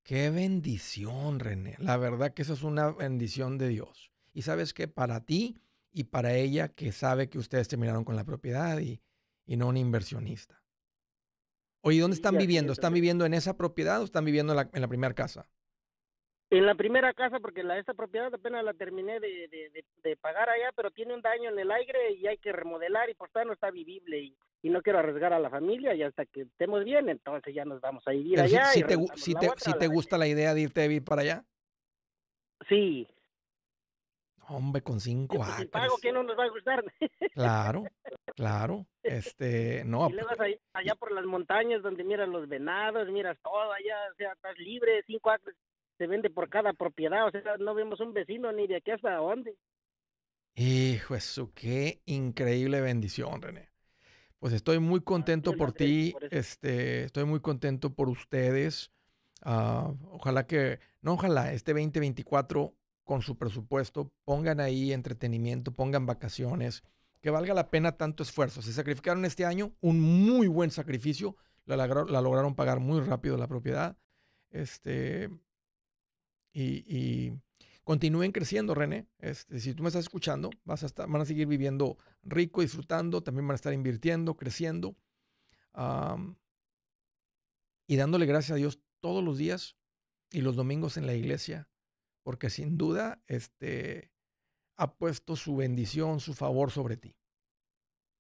Qué bendición, René. La verdad que eso es una bendición de Dios. Y sabes que para ti y para ella que sabe que ustedes terminaron con la propiedad y, no un inversionista. Oye, ¿dónde están viviendo? ¿Están viviendo en esa propiedad o están viviendo en la primera casa? En la primera casa, porque la esta propiedad apenas la terminé de, pagar allá, pero tiene un daño en el aire y hay que remodelar y por tanto no está vivible y, no quiero arriesgar a la familia y hasta que estemos bien, entonces ya nos vamos a ir. allá. Si, te, gusta la idea de irte a vivir para allá. Sí. Hombre, con cinco años. Pues, pago que no nos va a gustar. Claro, claro. Este, no. vas allá, allá por las montañas donde miras los venados, miras todo allá, o estás libre, cinco acres vende por cada propiedad, o sea, no vemos un vecino ni de aquí hasta dónde. Hijo, eso qué increíble bendición, René. Pues estoy muy ah, contento por ti, este, estoy muy contento por ustedes. Ah, ojalá que, no ojalá, este 2024 con su presupuesto, pongan ahí entretenimiento, pongan vacaciones, que valga la pena tanto esfuerzo. Se sacrificaron este año, un muy buen sacrificio, la lograron pagar muy rápido la propiedad. Este, y, continúen creciendo, René. Este, si tú me estás escuchando, vas a estar, van a seguir viviendo rico, disfrutando, también van a estar invirtiendo, creciendo y dándole gracias a Dios todos los días y los domingos en la iglesia, porque sin duda este, ha puesto su bendición, su favor sobre ti.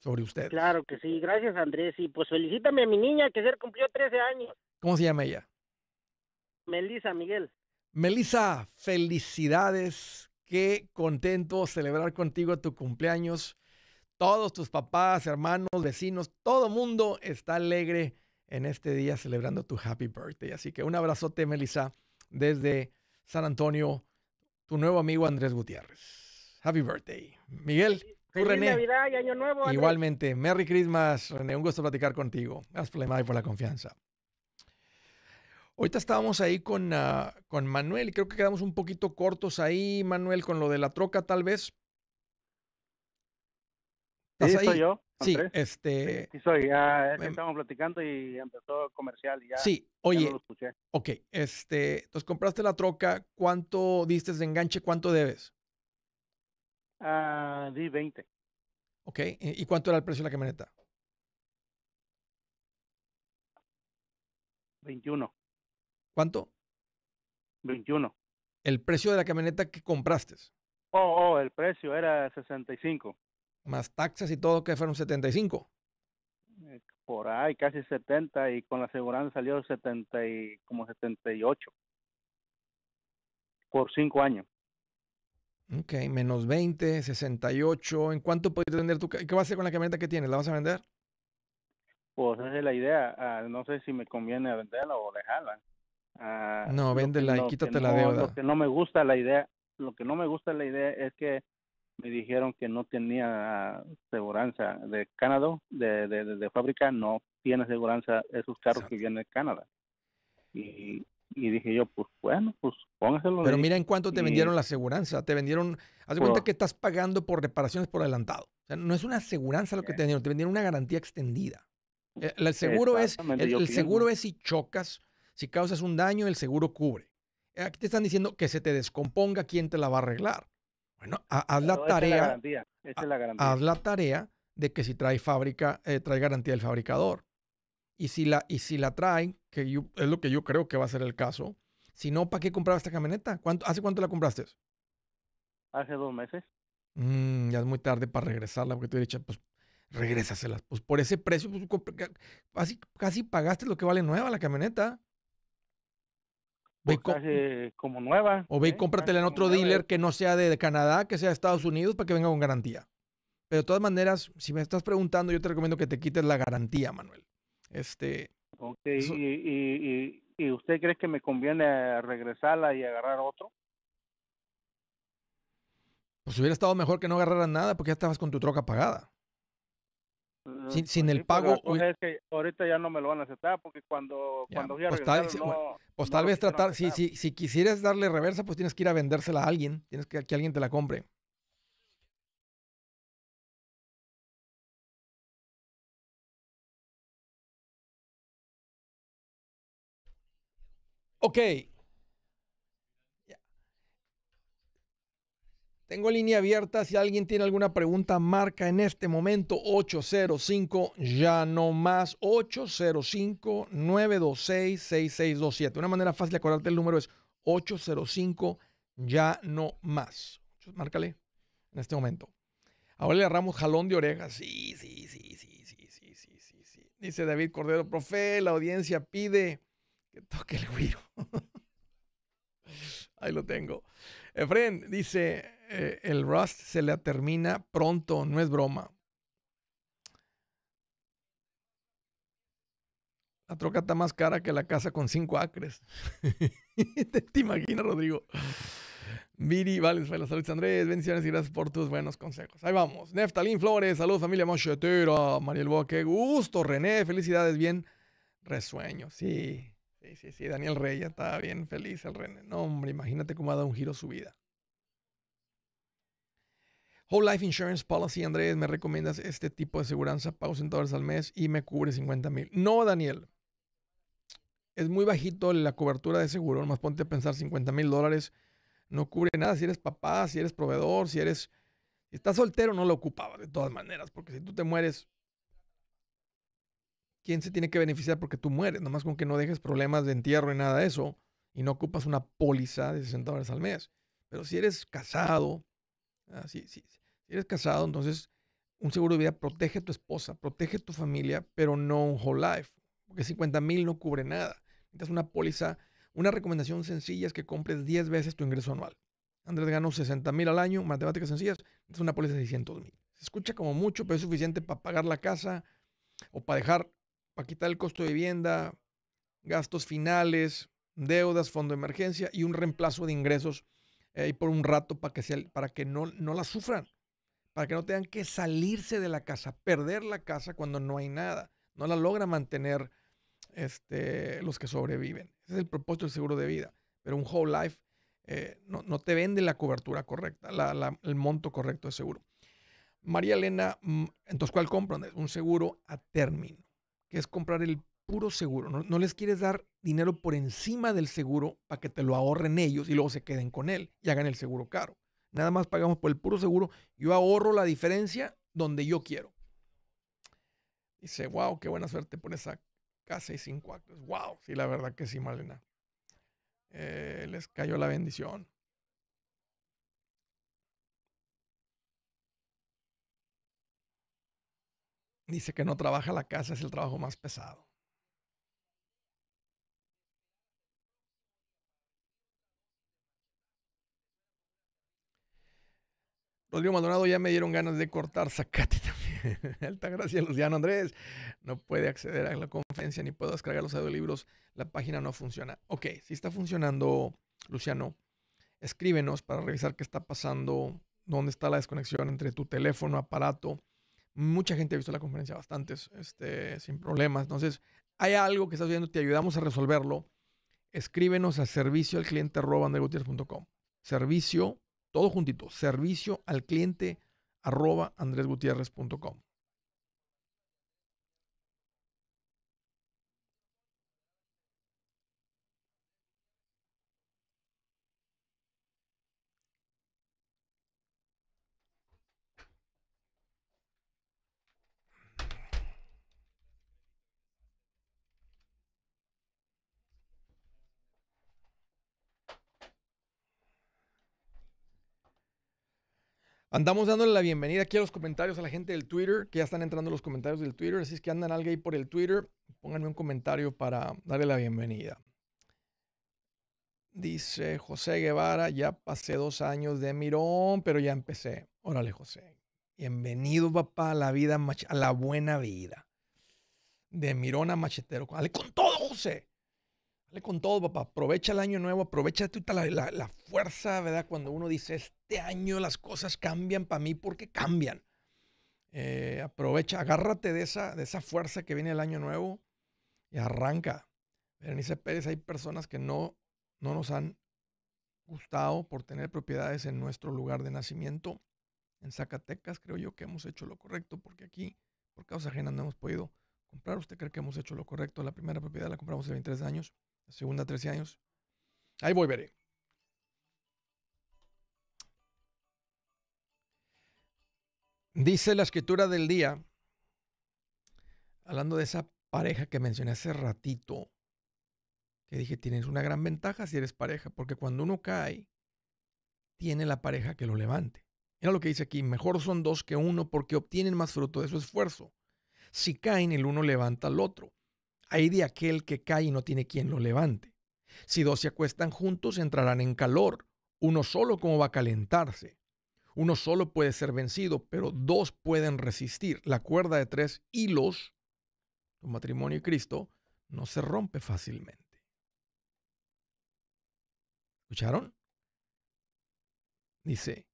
Sobre usted. Claro que sí, gracias Andrés. Y pues felicítame a mi niña que ayer cumplió 13 años. ¿Cómo se llama ella? Melisa Miguel. Melissa, felicidades. Qué contento celebrar contigo tu cumpleaños. Todos tus papás, hermanos, vecinos, todo mundo está alegre en este día celebrando tu happy birthday. Así que un abrazote, Melissa, desde San Antonio, tu nuevo amigo Andrés Gutiérrez. Happy birthday. Miguel, tú René. y Igualmente, Merry Christmas, René. Un gusto platicar contigo. Gracias por la confianza. Ahorita estábamos ahí con, ah, con Manuel y creo que quedamos un poquito cortos ahí, Manuel, con lo de la troca tal vez. soy yo. Sí, este. Sí, soy. Ah, estamos platicando y empezó comercial y ya. Sí, oye. lo escuché. Ok, este. Entonces compraste la troca. ¿Cuánto diste de enganche? ¿Cuánto debes? Uh, di 20. Ok, ¿y cuánto era el precio de la camioneta? 21. ¿Cuánto? 21. ¿El precio de la camioneta que compraste? Oh, oh, el precio era 65. Más taxas y todo que fueron 75. Eh, por ahí, casi 70 y con la aseguranza salió 70 y, como 78. Por cinco años. Ok, menos 20, 68. ¿En cuánto puedes vender tu ¿Qué vas a hacer con la camioneta que tienes? ¿La vas a vender? Pues esa es la idea. Ah, no sé si me conviene venderla o dejarla. Ah, no, véndela la y quítate la deuda. Lo que no me gusta la idea, lo que no me gusta la idea es que me dijeron que no tenía seguranza de Canadá, de, de, de, fábrica, no tiene seguranza esos carros que vienen de Canadá. Y, y dije yo, pues bueno, pues póngaselo. Pero mira en cuánto te vendieron la aseguranza. Te vendieron, haz de cuenta que estás pagando por reparaciones por adelantado. O sea, no es una aseguranza lo que te eh. vendieron, te vendieron una garantía extendida. Eh, el, seguro es, el seguro es si chocas si causas un daño, el seguro cubre. Aquí te están diciendo que se te descomponga, ¿quién te la va a arreglar? Bueno, haz la tarea. haz la tarea de que si trae fábrica, eh, trae garantía del fabricador. Y si la, y si la que es lo que yo creo que va a ser el caso, si no, ¿para qué compraba esta camioneta? ¿Cuánto, ¿Hace cuánto la compraste? Hace dos meses. Mm, ya es muy tarde para regresarla, porque te hubiera dicho, pues regrésasela. Pues por ese precio, pues, casi pagaste lo que vale nueva la camioneta. Ve pues como nueva. O ve y ¿eh? cómpratela en otro dealer eh. que no sea de, Canadá, que sea de Estados Unidos, para que venga con garantía. Pero de todas maneras, si me estás preguntando, yo te recomiendo que te quites la garantía, Manuel. Este. Ok, y, usted cree que me conviene regresarla y agarrar otro? Pues hubiera estado mejor que no agarraras nada porque ya estabas con tu troca pagada. Sin, pues el pago. Es que ahorita ya no me lo van a aceptar porque cuando, pues tal, pues vez tratar, si, si, si, quisieras darle reversa, pues tienes que ir a vendérsela a alguien. Tienes que que alguien te la compre. Ok, Tengo línea abierta. Si alguien tiene alguna pregunta, marca en este momento 805 ya no más 805 926 6627. Una manera fácil de acordarte el número es 805 ya no más. Márcale en este momento. Ahora le agarramos jalón de orejas. Sí, sí, sí, sí, sí, sí, sí, sí, sí. Dice David Cordero, profe, la audiencia pide que toque el güiro. Ahí lo tengo. Efren dice, eh, el Rust se le termina pronto, no es broma. La troca está más cara que la casa con cinco acres. ¿Te, imaginas, Rodrigo? Viri Valenzuela, saludos Andrés, bendiciones y gracias por tus buenos consejos. Ahí vamos. Neftalín Flores, saludos familia Machetera, Mariel Boa, qué gusto. René, felicidades, bien resueño. Sí, sí, sí, sí. Daniel Rey ya está bien feliz el René. No, hombre, imagínate cómo ha dado un giro su vida. Whole Life Insurance Policy, Andrés, me recomiendas este tipo de seguranza, pago 100 dólares al mes y me cubre 50 mil. No, Daniel. Es muy bajito la cobertura de seguro, nomás ponte a pensar 50 mil dólares. No cubre nada si eres papá, si eres proveedor, si eres... Si estás soltero no lo ocupaba de todas maneras, porque si tú te mueres, ¿quién se tiene que beneficiar porque tú mueres? Nomás con que no dejes problemas de entierro y nada de eso, y no ocupas una póliza de 60 dólares al mes. Pero si eres casado, sí, ah, sí, eres casado, entonces un seguro de vida protege a tu esposa, protege a tu familia, pero no un whole life, porque 50 mil no cubre nada. Necesitas una póliza. Una recomendación sencilla es que compres 10 veces tu ingreso anual. Andrés ganó 60 mil al año, matemáticas sencillas, es una póliza de 600 mil. Se escucha como mucho, pero es suficiente para pagar la casa o para dejar, para quitar el costo de vivienda, gastos finales, deudas, fondo de emergencia y un reemplazo de ingresos eh, por un rato para que, sea, para que no, no la sufran para que no tengan que salirse de la casa, perder la casa cuando no hay nada. No la logra mantener este, los que sobreviven. Ese es el propósito del seguro de vida. Pero un whole life eh, no, te vende la cobertura correcta, el monto correcto de seguro. María Elena, mm, entonces, ¿cuál compran? Un seguro a término, que es comprar el puro seguro. no, les quieres dar dinero por encima del seguro para que te lo ahorren ellos y luego se queden con él y hagan el seguro caro nada más pagamos por el puro seguro, yo ahorro la diferencia donde yo quiero. Dice, wow, qué buena suerte por esa casa y cinco actos. Wow, sí, la verdad que sí, Malena. Eh, les cayó la bendición. Dice que no trabaja la casa, es el trabajo más pesado. Rodrigo Maldonado, ya me dieron ganas de cortar zacate también. ¡Gracias Luciano Andrés, no puede acceder a la conferencia ni puedo descargar los audiolibros. La página no funciona. Ok, si está funcionando, Luciano, escríbenos para revisar qué está pasando, dónde está la desconexión entre tu teléfono, aparato. Mucha gente ha visto la conferencia, bastantes, este, sin problemas. Entonces, hay algo que estás viendo, te ayudamos a resolverlo. Escríbenos a servicio al cliente servicio todo juntito, servicio al cliente arroba andresgutierrez.com. Andamos dándole la bienvenida aquí a los comentarios a la gente del Twitter, que ya están entrando los comentarios del Twitter, así es que andan alguien por el Twitter, pónganme un comentario para darle la bienvenida. Dice José Guevara, ya pasé dos años de Mirón, pero ya empecé. Órale, José. Bienvenido, papá, a la vida, a la buena vida. De Mirón a Machetero. Dale con todo, José. Dale con todo, papá. Aprovecha el año nuevo, aprovecha la, la, la fuerza, ¿verdad? Cuando uno dice, este año las cosas cambian para mí porque cambian. Eh, aprovecha, agárrate de esa, de esa fuerza que viene el año nuevo y arranca. Berenice Pérez, hay personas que no, no nos han gustado por tener propiedades en nuestro lugar de nacimiento. En Zacatecas creo yo que hemos hecho lo correcto porque aquí, por causa ajena, no hemos podido comprar. ¿Usted cree que hemos hecho lo correcto? La primera propiedad la compramos hace 23 años. Segunda, 13 años. Ahí voy, veré. Dice la escritura del día, hablando de esa pareja que mencioné hace ratito, que dije, tienes una gran ventaja si eres pareja, porque cuando uno cae, tiene la pareja que lo levante. Mira lo que dice aquí, mejor son dos que uno porque obtienen más fruto de su esfuerzo. Si caen, el uno levanta al otro. Hay de aquel que cae y no tiene quien lo levante. Si dos se acuestan juntos, entrarán en calor. Uno solo cómo va a calentarse. Uno solo puede ser vencido, pero dos pueden resistir. La cuerda de tres hilos, tu matrimonio y Cristo, no se rompe fácilmente. ¿Escucharon? Dice,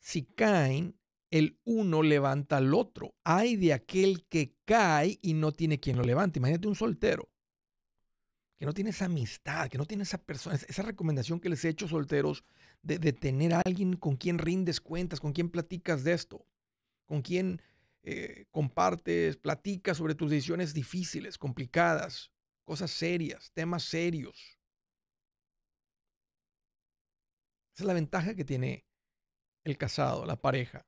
si caen, el uno levanta al otro. Hay de aquel que cae y no tiene quien lo levante. Imagínate un soltero que no tiene esa amistad, que no tiene esa persona, esa recomendación que les he hecho solteros de, tener a alguien con quien rindes cuentas, con quien platicas de esto, con quien eh, compartes, platicas sobre tus decisiones difíciles, complicadas, cosas serias, temas serios. Esa es la ventaja que tiene el casado, la pareja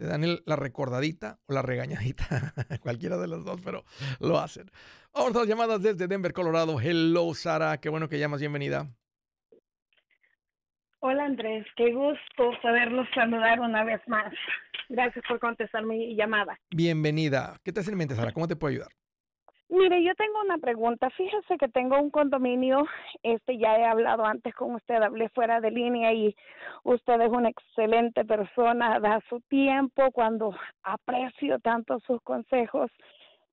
te dan la recordadita o la regañadita, cualquiera de las dos, pero lo hacen. Vamos a las llamadas desde Denver, Colorado. Hello, Sara, qué bueno que llamas, bienvenida. Hola Andrés, qué gusto saberlos saludar una vez más. Gracias por contestar mi llamada. Bienvenida. ¿Qué te hace en mente, Sara? ¿Cómo te puedo ayudar? Mire, yo tengo una pregunta. Fíjese que tengo un condominio, este ya he hablado antes con usted, hablé fuera de línea y usted es una excelente persona, da su tiempo cuando aprecio tanto sus consejos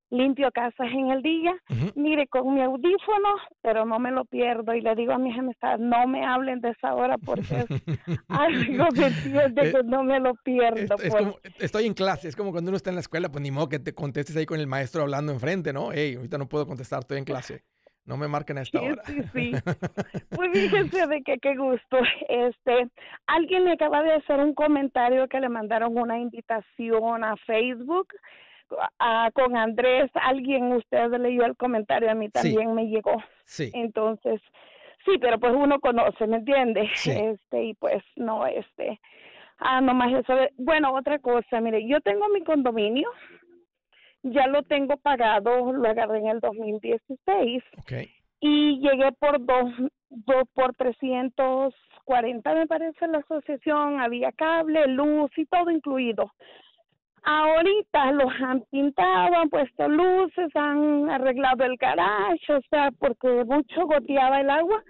limpio casas en el día, mire, con mi audífono, pero no me lo pierdo. Y le digo a mis amistades, no me hablen de esa hora porque es algo que eh, que no me lo pierdo. Pues. estoy en clase, es como cuando uno está en la escuela, pues ni modo que te contestes ahí con el maestro hablando enfrente, ¿no? Hey, ahorita no puedo contestar, estoy en clase. No me marquen a esta hora. Sí, sí. pues fíjense de que qué gusto. Este, alguien me acaba de hacer un comentario que le mandaron una invitación a Facebook ah, con Andrés, alguien, usted leyó el comentario, a mí también me llegó. Sí. Entonces, sí, pero pues uno conoce, ¿me entiende? Este, y pues no, este, ah, nomás eso. bueno, otra cosa, mire, yo tengo mi condominio, ya lo tengo pagado, lo agarré en el 2016. Okay. Y llegué por dos, dos por 340, me parece, la asociación, había cable, luz y todo incluido ahorita los han pintado, han puesto luces, han arreglado el garaje, o sea, porque mucho goteaba el agua,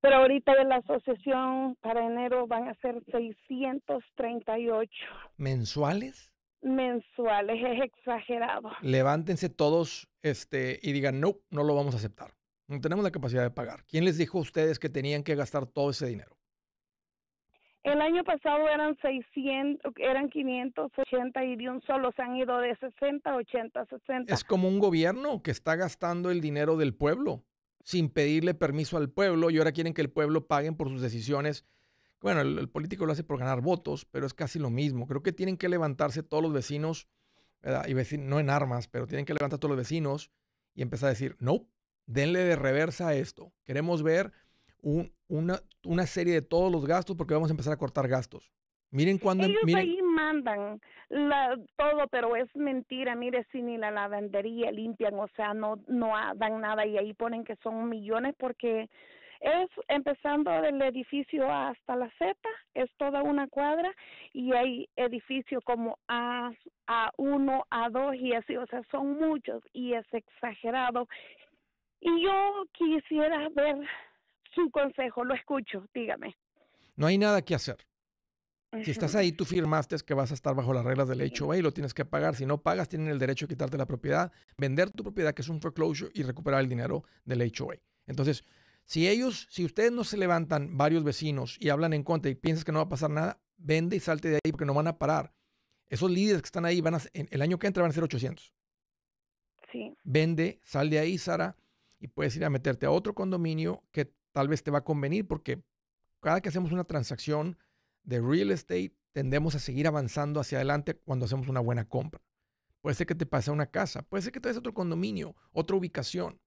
pero ahorita de la asociación para enero van a ser 638. ¿Mensuales? Mensuales, es exagerado. Levántense todos este, y digan, no, no lo vamos a aceptar. No tenemos la capacidad de pagar. ¿Quién les dijo a ustedes que tenían que gastar todo ese dinero? El año pasado eran 600, eran 580 y de un solo se han ido de 60, 80, 60. Es como un gobierno que está gastando el dinero del pueblo sin pedirle permiso al pueblo y ahora quieren que el pueblo paguen por sus decisiones. Bueno, el, político lo hace por ganar votos, pero es casi lo mismo. Creo que tienen que levantarse todos los vecinos, eh, Y no en armas, pero tienen que levantar todos los vecinos y empezar a decir, no, denle de reversa a esto. Queremos ver una, una serie de todos los gastos porque vamos a empezar a cortar gastos. Miren cuando ellos ahí mandan todo, pero es mentira. Mire, si ni la lavandería limpian, o sea, no no dan nada y ahí ponen que son millones porque es empezando del edificio A hasta la Z, es toda una cuadra y hay edificios como A, A1, A2 y así, o sea, son muchos y es exagerado. Y yo quisiera ver su consejo, lo escucho, dígame. No hay nada que hacer. Si estás ahí, tú firmaste que vas a estar bajo las reglas del HOA y lo tienes que pagar. Si no pagas, tienen el derecho a quitarte la propiedad, vender tu propiedad, que es un foreclosure, y recuperar el dinero del HOA. Entonces, si ellos, si ustedes no se levantan varios vecinos y hablan en contra y piensas que no va a pasar nada, vende y salte de ahí porque no van a parar. Esos líderes que están ahí, van a, el año que entra van a ser 800. Sí. Vende, sal de ahí, Sara, y puedes ir a meterte a otro condominio que tal vez te va a convenir porque cada que hacemos una transacción de real estate, tendemos a seguir avanzando hacia adelante cuando hacemos una buena compra. Puede ser que te pase una casa, puede ser que te des otro condominio, otra ubicación.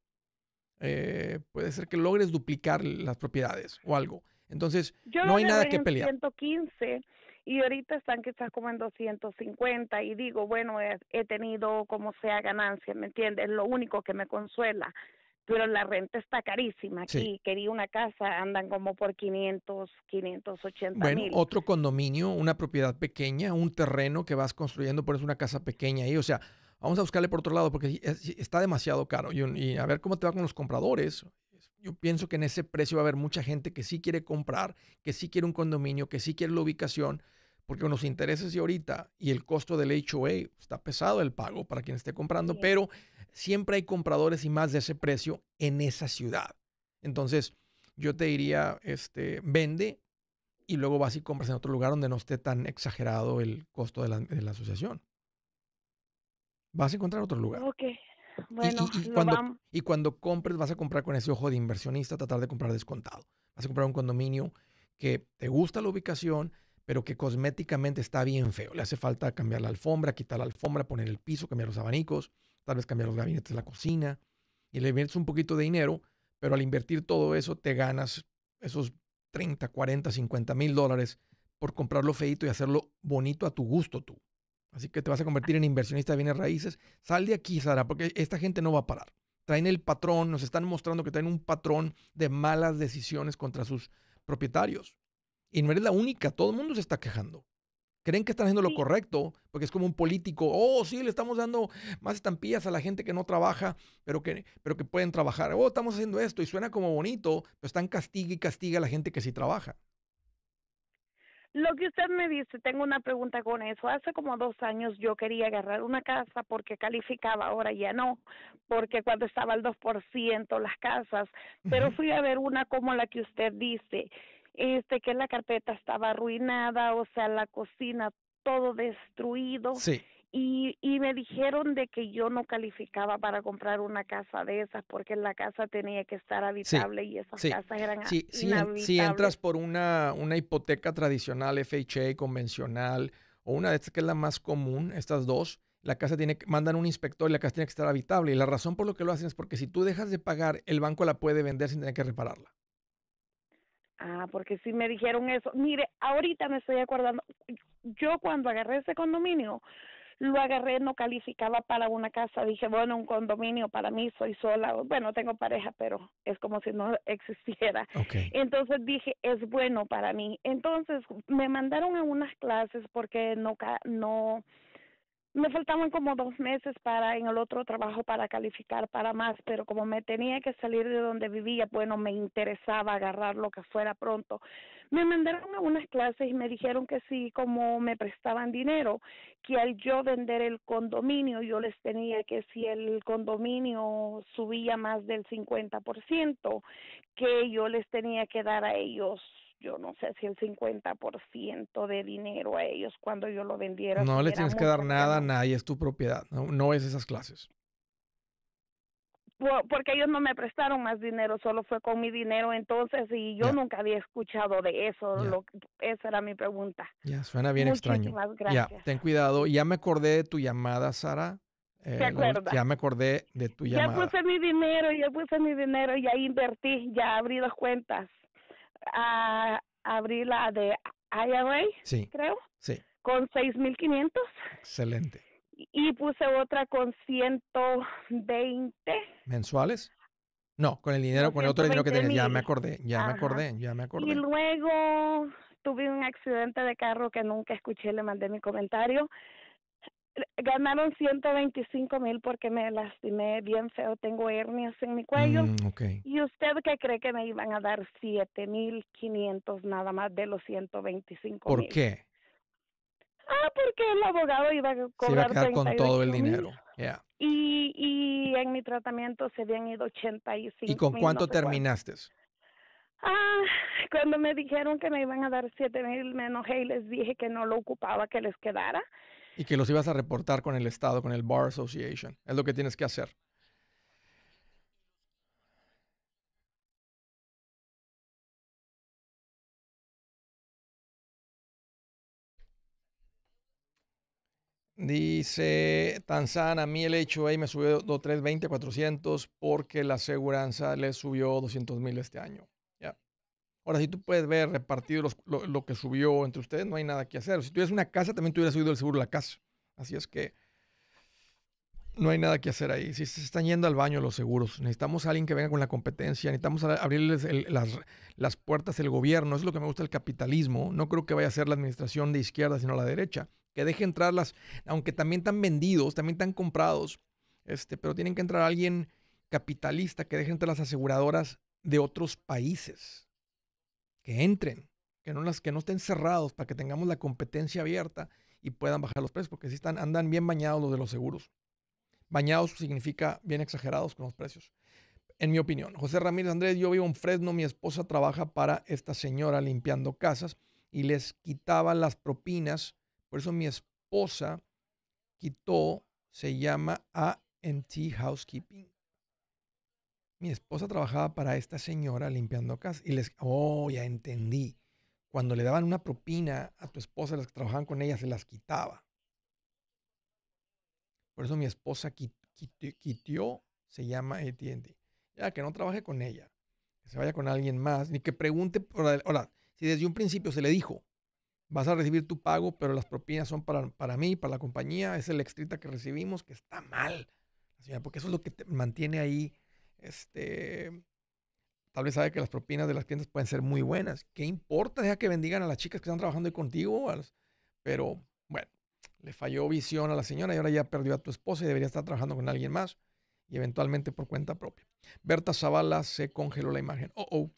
Eh, puede ser que logres duplicar las propiedades o algo. Entonces, no hay nada que pelear. 115 y ahorita están quizás como en 250 y digo, bueno, he, tenido como sea ganancia, ¿me entiendes? Es lo único que me consuela pero la renta está carísima aquí. Quería una casa, andan como por 500, 580 bueno, otro condominio, una propiedad pequeña, un terreno que vas construyendo, por eso una casa pequeña ahí. O sea, vamos a buscarle por otro lado porque está demasiado caro. Y, y a ver cómo te va con los compradores. Yo pienso que en ese precio va a haber mucha gente que sí quiere comprar, que sí quiere un condominio, que sí quiere la ubicación porque con los intereses y ahorita y el costo del HOA está pesado el pago para quien esté comprando, pero siempre hay compradores y más de ese precio en esa ciudad. Entonces, yo te diría, este, vende y luego vas y compras en otro lugar donde no esté tan exagerado el costo de la, asociación. Vas a encontrar otro lugar. Ok. Bueno, y, cuando, y cuando compres, vas a comprar con ese ojo de inversionista, tratar de comprar descontado. Vas a comprar un condominio que te gusta la ubicación, pero que cosméticamente está bien feo. Le hace falta cambiar la alfombra, quitar la alfombra, poner el piso, cambiar los abanicos, tal vez cambiar los gabinetes de la cocina. Y le inviertes un poquito de dinero, pero al invertir todo eso te ganas esos 30, 40, 50 mil dólares por comprarlo feito y hacerlo bonito a tu gusto tú. Así que te vas a convertir en inversionista de bienes raíces. Sal de aquí, Sara, porque esta gente no va a parar. Traen el patrón, nos están mostrando que traen un patrón de malas decisiones contra sus propietarios. Y no eres la única, todo el mundo se está quejando. Creen que están haciendo lo correcto, porque es como un político, oh, sí, le estamos dando más estampillas a la gente que no trabaja, pero que, pero que pueden trabajar. Oh, estamos haciendo esto y suena como bonito, pero están castiga y castiga a la gente que sí trabaja. Lo que usted me dice, tengo una pregunta con eso. Hace como dos años yo quería agarrar una casa porque calificaba, ahora ya no, porque cuando estaba al 2% las casas, pero fui a ver una como la que usted dice este que la carpeta estaba arruinada, o sea, la cocina todo destruido. Y, y me dijeron de que yo no calificaba para comprar una casa de esas porque la casa tenía que estar habitable y esas casas eran sí, Si entras por una, una hipoteca tradicional, FHA convencional, o una de estas que es la más común, estas dos, la casa tiene que, mandan un inspector y la casa tiene que estar habitable. Y la razón por lo que lo hacen es porque si tú dejas de pagar, el banco la puede vender sin tener que repararla. Ah, porque si me dijeron eso. Mire, ahorita me estoy acordando, yo cuando agarré ese condominio, lo agarré, no calificaba para una casa. Dije, bueno, un condominio para mí, soy sola. Bueno, tengo pareja, pero es como si no existiera. Entonces dije, es bueno para mí. Entonces me mandaron a unas clases porque no, no me faltaban como dos meses para en el otro trabajo para calificar para más, pero como me tenía que salir de donde vivía, bueno, me interesaba agarrar lo que fuera pronto. Me mandaron a unas clases y me dijeron que sí, como me prestaban dinero, que al yo vender el condominio, yo les tenía que si el condominio subía más del 50%, que yo les tenía que dar a ellos yo no sé si el 50% de dinero a ellos cuando yo lo vendiera. No le tienes que dar nada a nadie, es tu propiedad, no, es esas clases. Porque ellos no me prestaron más dinero, solo fue con mi dinero entonces y yo nunca había escuchado de eso. esa era mi pregunta. Ya, suena bien extraño. Gracias. ten cuidado. Ya me acordé de tu llamada, Sara. Eh, ya me acordé de tu llamada. Ya puse mi dinero, ya puse mi dinero, ya invertí, ya abrí dos cuentas a abrir la de IRA, sí, creo. Sí. Con 6.500. Excelente. Y puse otra con 120. ¿Mensuales? No, con el dinero, con el otro dinero que tenía. Ya me acordé, ya me acordé, ya me acordé. Y luego tuve un accidente de carro que nunca escuché, le mandé mi comentario ganaron 125 mil porque me lastimé bien feo, tengo hernias en mi cuello. Mm, y usted que cree que me iban a dar 7 mil 500 nada más de los 125 veinticinco mil. ¿Por qué? Ah, porque el abogado iba a cobrar con todo el dinero. Y, y en mi tratamiento se habían ido 85 ¿Y con cuánto terminaste? Ah, cuando me dijeron que me iban a dar siete mil, me enojé y les dije que no lo ocupaba, que les quedara y que los ibas a reportar con el Estado, con el Bar Association. Es lo que tienes que hacer. Dice Tanzana, a mí el ahí me subió veinte 400 porque la aseguranza le subió 200 mil este año. Ahora, si tú puedes ver repartido lo, que subió entre ustedes, no hay nada que hacer. Si tuvieras una casa, también tuviera subido el seguro de la casa. Así es que no hay nada que hacer ahí. Si se están yendo al baño los seguros, necesitamos a alguien que venga con la competencia, necesitamos abrirles las, las, puertas del gobierno. Eso es lo que me gusta del capitalismo. No creo que vaya a ser la administración de izquierda, sino la derecha. Que deje entrar las, aunque también están vendidos, también están comprados, este, pero tienen que entrar alguien capitalista que deje entrar las aseguradoras de otros países que entren, que no, las, que no estén cerrados para que tengamos la competencia abierta y puedan bajar los precios, porque si están, andan bien bañados los de los seguros. Bañados significa bien exagerados con los precios. En mi opinión, José Ramírez Andrés, yo vivo en Fresno, mi esposa trabaja para esta señora limpiando casas y les quitaba las propinas, por eso mi esposa quitó, se llama ANT Housekeeping mi esposa trabajaba para esta señora limpiando casas y les, oh, ya entendí. Cuando le daban una propina a tu esposa, las que trabajaban con ella se las quitaba. Por eso mi esposa quitió, se llama AT&T. Eh, ya que no trabaje con ella, que se vaya con alguien más, ni que pregunte, hola, si desde un principio se le dijo, vas a recibir tu pago, pero las propinas son para, para mí, para la compañía, es el extrita que recibimos, que está mal. porque eso es lo que te mantiene ahí este, tal vez sabe que las propinas de las clientes pueden ser muy buenas. ¿Qué importa? Deja que bendigan a las chicas que están trabajando contigo. pero bueno, le falló visión a la señora y ahora ya perdió a tu esposa y debería estar trabajando con alguien más y eventualmente por cuenta propia. Berta Zavala se congeló la imagen. Oh, oh.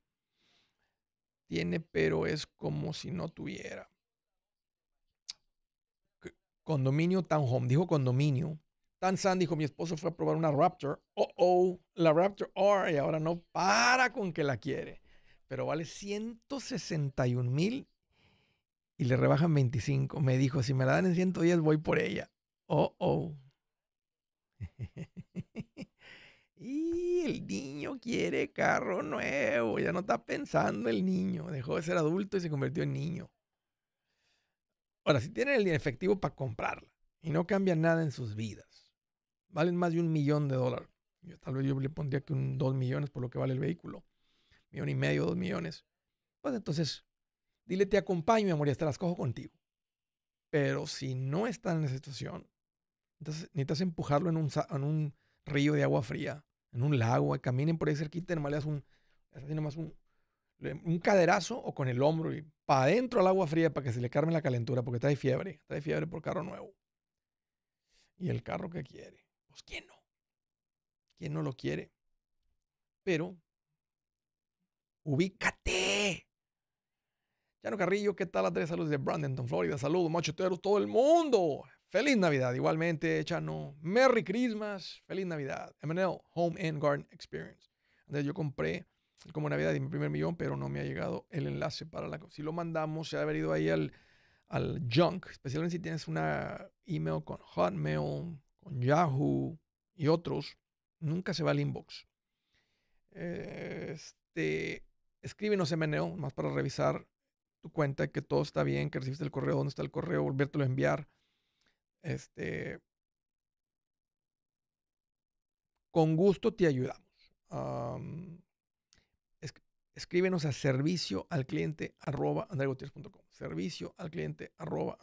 Tiene, pero es como si no tuviera. Condominio tan Home. Dijo condominio Tan San dijo, mi esposo fue a probar una Raptor. Oh, oh, la Raptor R y ahora no para con que la quiere. Pero vale 161 mil y le rebajan 25. Me dijo, si me la dan en 110 voy por ella. Oh, oh. y el niño quiere carro nuevo. Ya no está pensando el niño. Dejó de ser adulto y se convirtió en niño. Ahora, si tienen el dinero efectivo para comprarla y no cambian nada en sus vidas valen más de un millón de dólares. Yo, tal vez yo le pondría que un 2 millones por lo que vale el vehículo. Millón y medio, dos millones. Pues entonces, dile, te acompaño, mi amor, y hasta las cojo contigo. Pero si no están en esa situación, entonces necesitas empujarlo en un, en un río de agua fría, en un lago, caminen por ahí cerquita, normal le un, un, un caderazo o con el hombro y para adentro al agua fría para que se le carme la calentura porque está de fiebre, de fiebre por carro nuevo. Y el carro que quiere. Pues, ¿quién no? ¿Quién no lo quiere? Pero, ubícate. Chano Carrillo, ¿qué tal? Andrés, saludos de Brandenton, Florida. Saludos, macheteros, todo el mundo. Feliz Navidad, igualmente, Chano. Merry Christmas, feliz Navidad. MNL Home and Garden Experience. yo compré como Navidad y mi primer millón, pero no me ha llegado el enlace para la. Si lo mandamos, se ha haber ido ahí al, al junk, especialmente si tienes una email con Hotmail, con Yahoo y otros, nunca se va al inbox. Este, escríbenos MNO, más para revisar tu cuenta, que todo está bien, que recibiste el correo, dónde está el correo, volvértelo a enviar. Este, con gusto te ayudamos. escríbenos a servicio al arroba Servicio al cliente arroba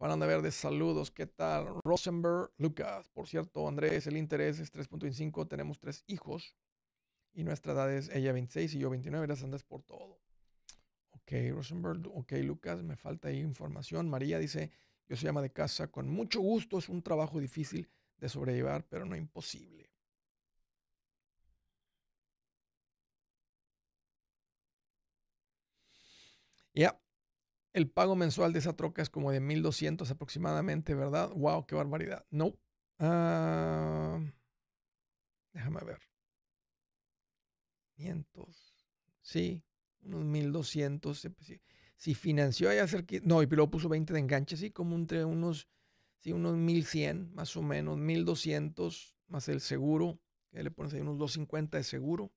Van a ver de saludos. ¿Qué tal? Rosenberg, Lucas. Por cierto, Andrés, el interés es 3.25. Tenemos tres hijos y nuestra edad es ella 26 y yo 29. Gracias, andas por todo. Ok, Rosenberg. Ok, Lucas, me falta ahí información. María dice, yo se llama de casa con mucho gusto. Es un trabajo difícil de sobrellevar, pero no imposible. Ya, el pago mensual de esa troca es como de 1200 aproximadamente, ¿verdad? ¡Wow! ¡Qué barbaridad! No. Ah, déjame ver. 500. Sí, unos 1200. Pues si, financió ahí cerca. No, y luego puso 20 de enganche, sí, como entre unos. Sí, unos 1100 más o menos, 1200 más el seguro, que le pones ahí unos 250 de seguro.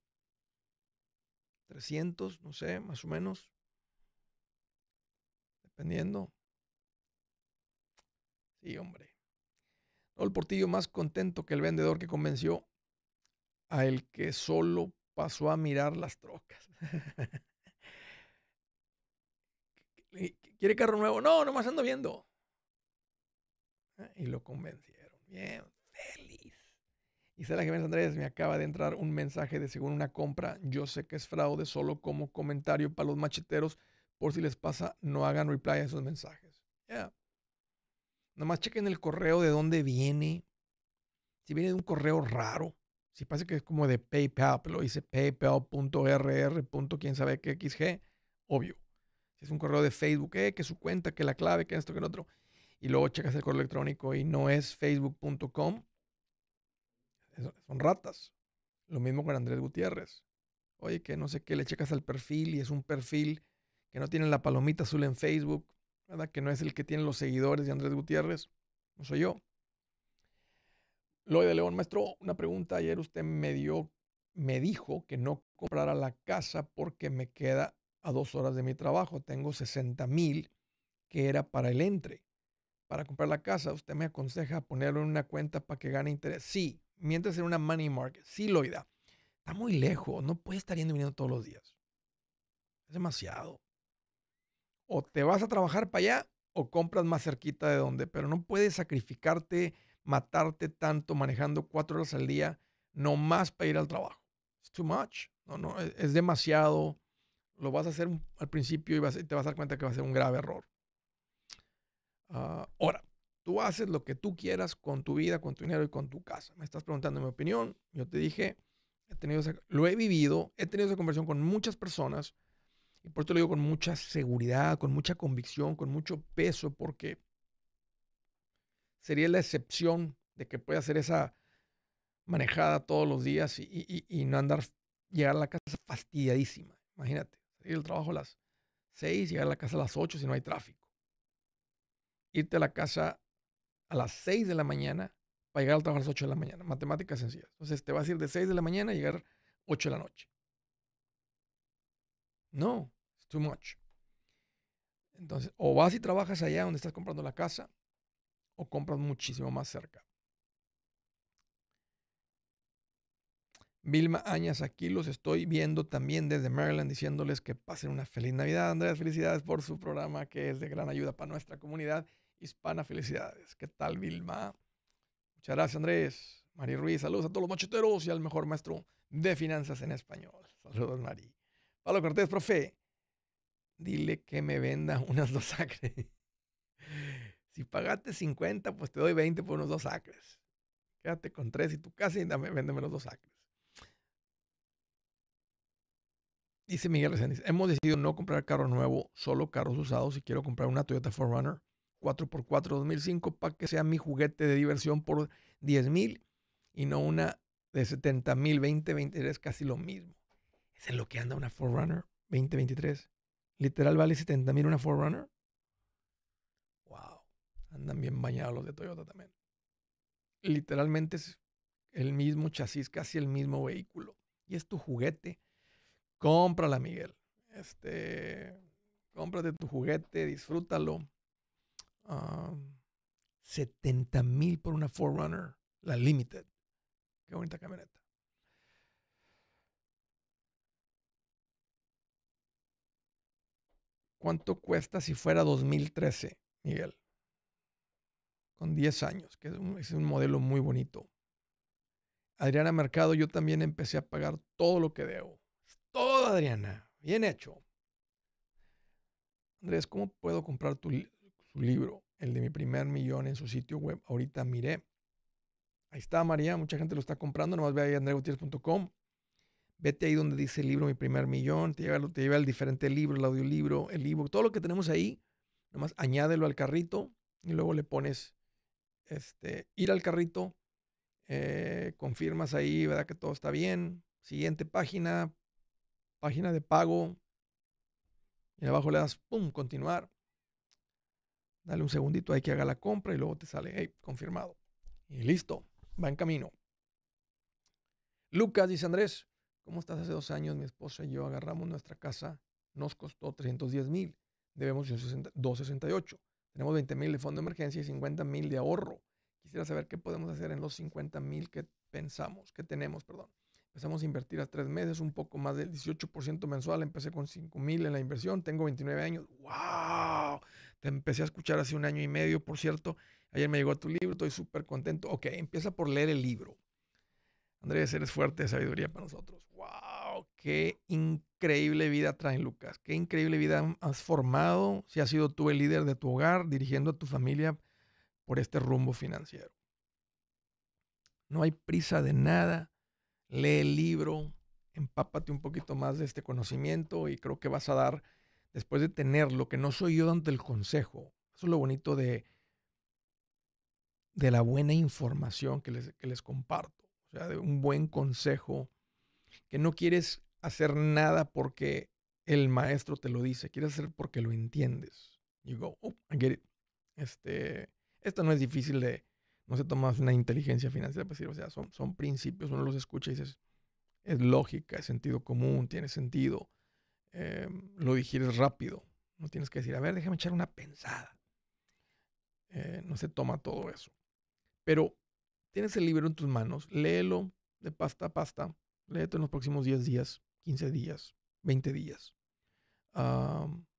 300, no sé, más o menos. ¿Vendiendo? Sí, hombre. El Portillo más contento que el vendedor que convenció a el que solo pasó a mirar las trocas. ¿Quiere carro nuevo? No, nomás ando viendo. Ah, y lo convencieron. Bien, feliz. Y Isela Jiménez Andrés, me acaba de entrar un mensaje de según una compra. Yo sé que es fraude, solo como comentario para los macheteros por si les pasa, no hagan reply a esos mensajes. Yeah. Nomás chequen el correo de dónde viene. Si viene de un correo raro, si pasa que es como de PayPal, pero dice paypal.rr. sabe qué XG, obvio. Si es un correo de Facebook, eh, que su cuenta, que la clave, que esto, que el otro. Y luego checas el correo electrónico y no es facebook.com. Son ratas. Lo mismo con Andrés Gutiérrez. Oye, que no sé qué, le checas al perfil y es un perfil que no tienen la palomita azul en Facebook, ¿verdad? que no es el que tienen los seguidores de Andrés Gutiérrez, no soy yo. Loida León, maestro, una pregunta. Ayer usted me dio, me dijo que no comprara la casa porque me queda a dos horas de mi trabajo. Tengo 60 mil que era para el entre. Para comprar la casa, usted me aconseja ponerlo en una cuenta para que gane interés. Sí, mientras en una money market. Sí, Loida. Está muy lejos. No puede estar yendo y viniendo todos los días. Es demasiado o te vas a trabajar para allá o compras más cerquita de donde, pero no puedes sacrificarte, matarte tanto manejando cuatro horas al día nomás para ir al trabajo. too much. No, no, e, es, demasiado. Lo vas a hacer al principio y, te vas a dar cuenta que va a ser un grave error. Ah, ahora, tú haces lo que tú quieras con tu vida, con tu dinero y con tu casa. Me estás preguntando mi opinión. Yo te dije, he tenido lo he vivido, he tenido esa conversación con muchas personas y por esto lo digo con mucha seguridad, con mucha convicción, con mucho peso, porque sería la excepción de que pueda hacer esa manejada todos los días y, no andar, llegar a la casa fastidiadísima. Imagínate, salir del trabajo a las 6, llegar a la casa a las 8 si no hay tráfico. Irte a la casa a las 6 de la mañana para llegar al trabajo a las 8 de la mañana. Matemáticas sencillas. Entonces te vas a ir de 6 de la mañana a llegar 8 de la noche. No, it's too much. Entonces, o vas y trabajas allá donde estás comprando la casa, o compras muchísimo más cerca. Vilma Añas, aquí los estoy viendo también desde Maryland, diciéndoles que pasen una feliz Navidad. Andrés, felicidades por su programa que es de gran ayuda para nuestra comunidad hispana. Felicidades. ¿Qué tal, Vilma? Muchas gracias, Andrés. María Ruiz, saludos a todos los macheteros y al mejor maestro de finanzas en español. Saludos, María. Pablo Cortés, profe, dile que me venda unas dos acres. si pagaste 50, pues te doy 20 por unos dos acres. Quédate con tres y tu casa y dame, véndeme los dos acres. Dice Miguel Reséndiz, hemos decidido no comprar carro nuevo, solo carros usados y quiero comprar una Toyota 4Runner 4x4 2005 para que sea mi juguete de diversión por 10,000 y no una de 70 mil, 20, 20, es casi lo mismo lo que anda una Forerunner 2023. Literal vale 70 mil una Forerunner. Wow. Andan bien bañados los de Toyota también. Literalmente es el mismo chasis, casi el mismo vehículo. Y es tu juguete. Cómprala, Miguel. Este, cómprate tu juguete, disfrútalo. 70 mil por una Forerunner, la Limited. Qué bonita camioneta. ¿Cuánto cuesta si fuera 2013, Miguel? Con 10 años, que es un, modelo muy bonito. Adriana Mercado, yo también empecé a pagar todo lo que debo. Todo, Adriana. Bien hecho. Andrés, ¿cómo puedo comprar tu, libro, el de mi primer millón, en su sitio web? Ahorita miré. Ahí está, María. Mucha gente lo está comprando. Nomás ve ahí andregutierrez.com. Vete ahí donde dice el libro Mi primer millón, te lleva, el diferente libro, el audiolibro, el libro todo lo que tenemos ahí, nomás añádelo al carrito y luego le pones este, ir al carrito, eh, confirmas ahí, ¿verdad? Que todo está bien. Siguiente página, página de pago. Y abajo le das, ¡pum!, continuar. Dale un segundito ahí que haga la compra y luego te sale, hey, confirmado. Y listo, va en camino. Lucas, dice Andrés, ¿Cómo estás? Hace dos años mi esposa y yo agarramos nuestra casa, nos costó 310 mil, debemos 268. Tenemos 20 mil de fondo de emergencia y 50 mil de ahorro. Quisiera saber qué podemos hacer en los 50 mil que pensamos, que tenemos, perdón. Empezamos a invertir a tres meses, un poco más del 18% mensual. Empecé con 5 mil en la inversión, tengo 29 años. ¡Wow! Te empecé a escuchar hace un año y medio, por cierto. Ayer me llegó tu libro, estoy súper contento. Ok, empieza por leer el libro. Andrés, eres fuerte de sabiduría para nosotros. ¡Wow! ¡Qué increíble vida traen, Lucas! ¡Qué increíble vida has formado! Si has sido tú el líder de tu hogar, dirigiendo a tu familia por este rumbo financiero. No hay prisa de nada. Lee el libro, empápate un poquito más de este conocimiento y creo que vas a dar, después de tener lo que no soy yo dando el consejo. Eso es lo bonito de, de la buena información que les comparto o sea, de un buen consejo, que no quieres hacer nada porque el maestro te lo dice, quieres hacer porque lo entiendes. You go, oh, I get it. Este, esto no es difícil de, no se toma una inteligencia financiera decir, o sea, son, son principios, uno los escucha y dices, es lógica, es sentido común, tiene sentido, eh, lo digieres rápido, no tienes que decir, a ver, déjame echar una pensada. Eh, no se toma todo eso. Pero Tienes el libro en tus manos, léelo de pasta a pasta, léete en los próximos 10 días, 15 días, 20 días.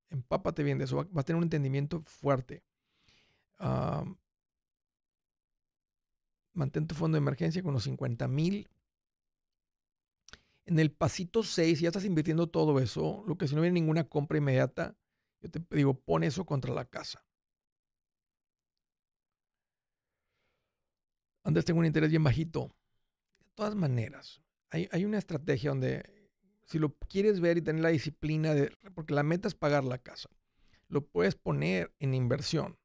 empápate bien de eso, vas va a tener un entendimiento fuerte. mantén tu fondo de emergencia con los 50 mil. En el pasito 6, si ya estás invirtiendo todo eso, lo que si no viene ninguna compra inmediata, yo te digo, pon eso contra la casa. Antes tengo un interés bien bajito. De todas maneras, hay, una estrategia donde si lo quieres ver y tener la disciplina de, porque la meta es pagar la casa, lo puedes poner en inversión,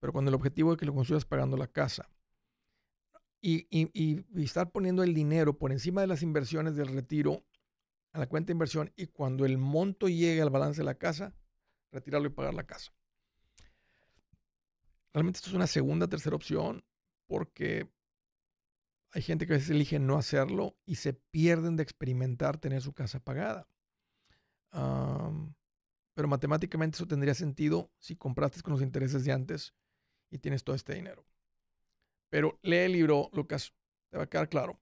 pero cuando el objetivo es que lo consigas pagando la casa. Y, estar poniendo el dinero por encima de las inversiones del retiro a la cuenta de inversión y cuando el monto llegue al balance de la casa, retirarlo y pagar la casa. Realmente esto es una segunda, tercera opción porque hay gente que a veces elige no hacerlo y se pierden de experimentar tener su casa pagada. pero matemáticamente eso tendría sentido si compraste con los intereses de antes y tienes todo este dinero. Pero lee el libro, Lucas, te va a quedar claro.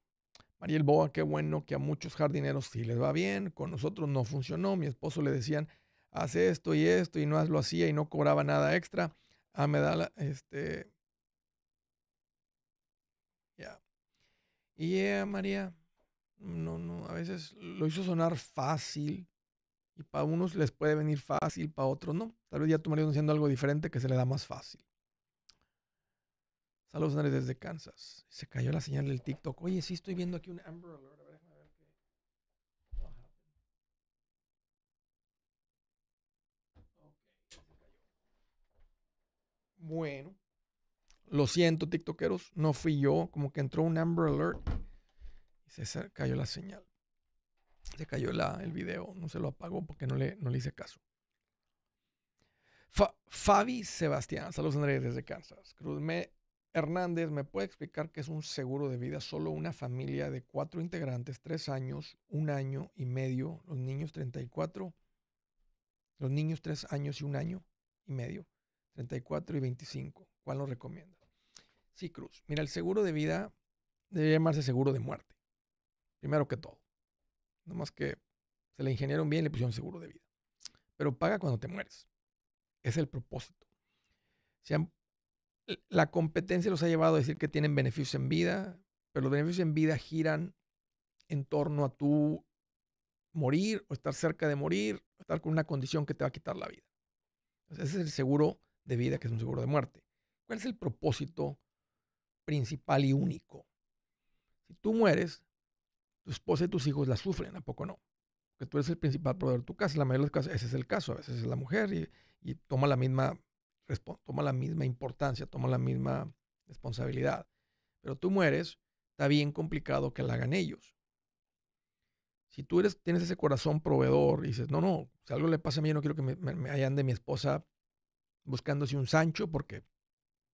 Mariel Boa, qué bueno que a muchos jardineros sí les va bien, con nosotros no funcionó, mi esposo le decían, haz esto y esto y no lo hacía y no cobraba nada extra. Ah, me da este, Y María, no, no, a veces lo hizo sonar fácil. Y para unos les puede venir fácil, para otros no. Tal vez ya tu marido haciendo algo diferente que se le da más fácil. Saludos, María, desde Kansas. Se cayó la señal del TikTok. Oye, sí estoy viendo aquí un Amber Alert. A ver, ver qué. Bueno. Lo siento, TikTokeros, no fui yo. Como que entró un Amber Alert y se cayó la señal. Se cayó la, el video, no se lo apagó porque no le, hice caso. Fabi Sebastián, saludos Andrés desde Kansas. Cruz Hernández, ¿me puede explicar qué es un seguro de vida? Solo una familia de cuatro integrantes, tres años, un año y medio, los niños 34, los niños tres años y un año y medio, 34 y 25. ¿Cuál nos recomienda? Sí, Cruz. Mira, el seguro de vida debe llamarse seguro de muerte. Primero que todo. Nada más que se le ingeniaron bien y le pusieron seguro de vida. Pero paga cuando te mueres. Es el propósito. la competencia los ha llevado a decir que tienen beneficios en vida, pero los beneficios en vida giran en torno a tu morir o estar cerca de morir, estar con una condición que te va a quitar la vida. ese es el seguro de vida, que es un seguro de muerte. ¿Cuál es el propósito principal y único. Si tú mueres, tu esposa y tus hijos la sufren, ¿a poco no? Porque tú eres el principal proveedor de tu casa. la mayoría de los casos ese es el caso. A veces es la mujer y, toma, la misma, toma la misma importancia, toma la misma responsabilidad. Pero tú mueres, está bien complicado que la hagan ellos. Si tú eres, tienes ese corazón proveedor y dices, no, no, si algo le pasa a mí, yo no quiero que me, me hayan de mi esposa buscándose un Sancho porque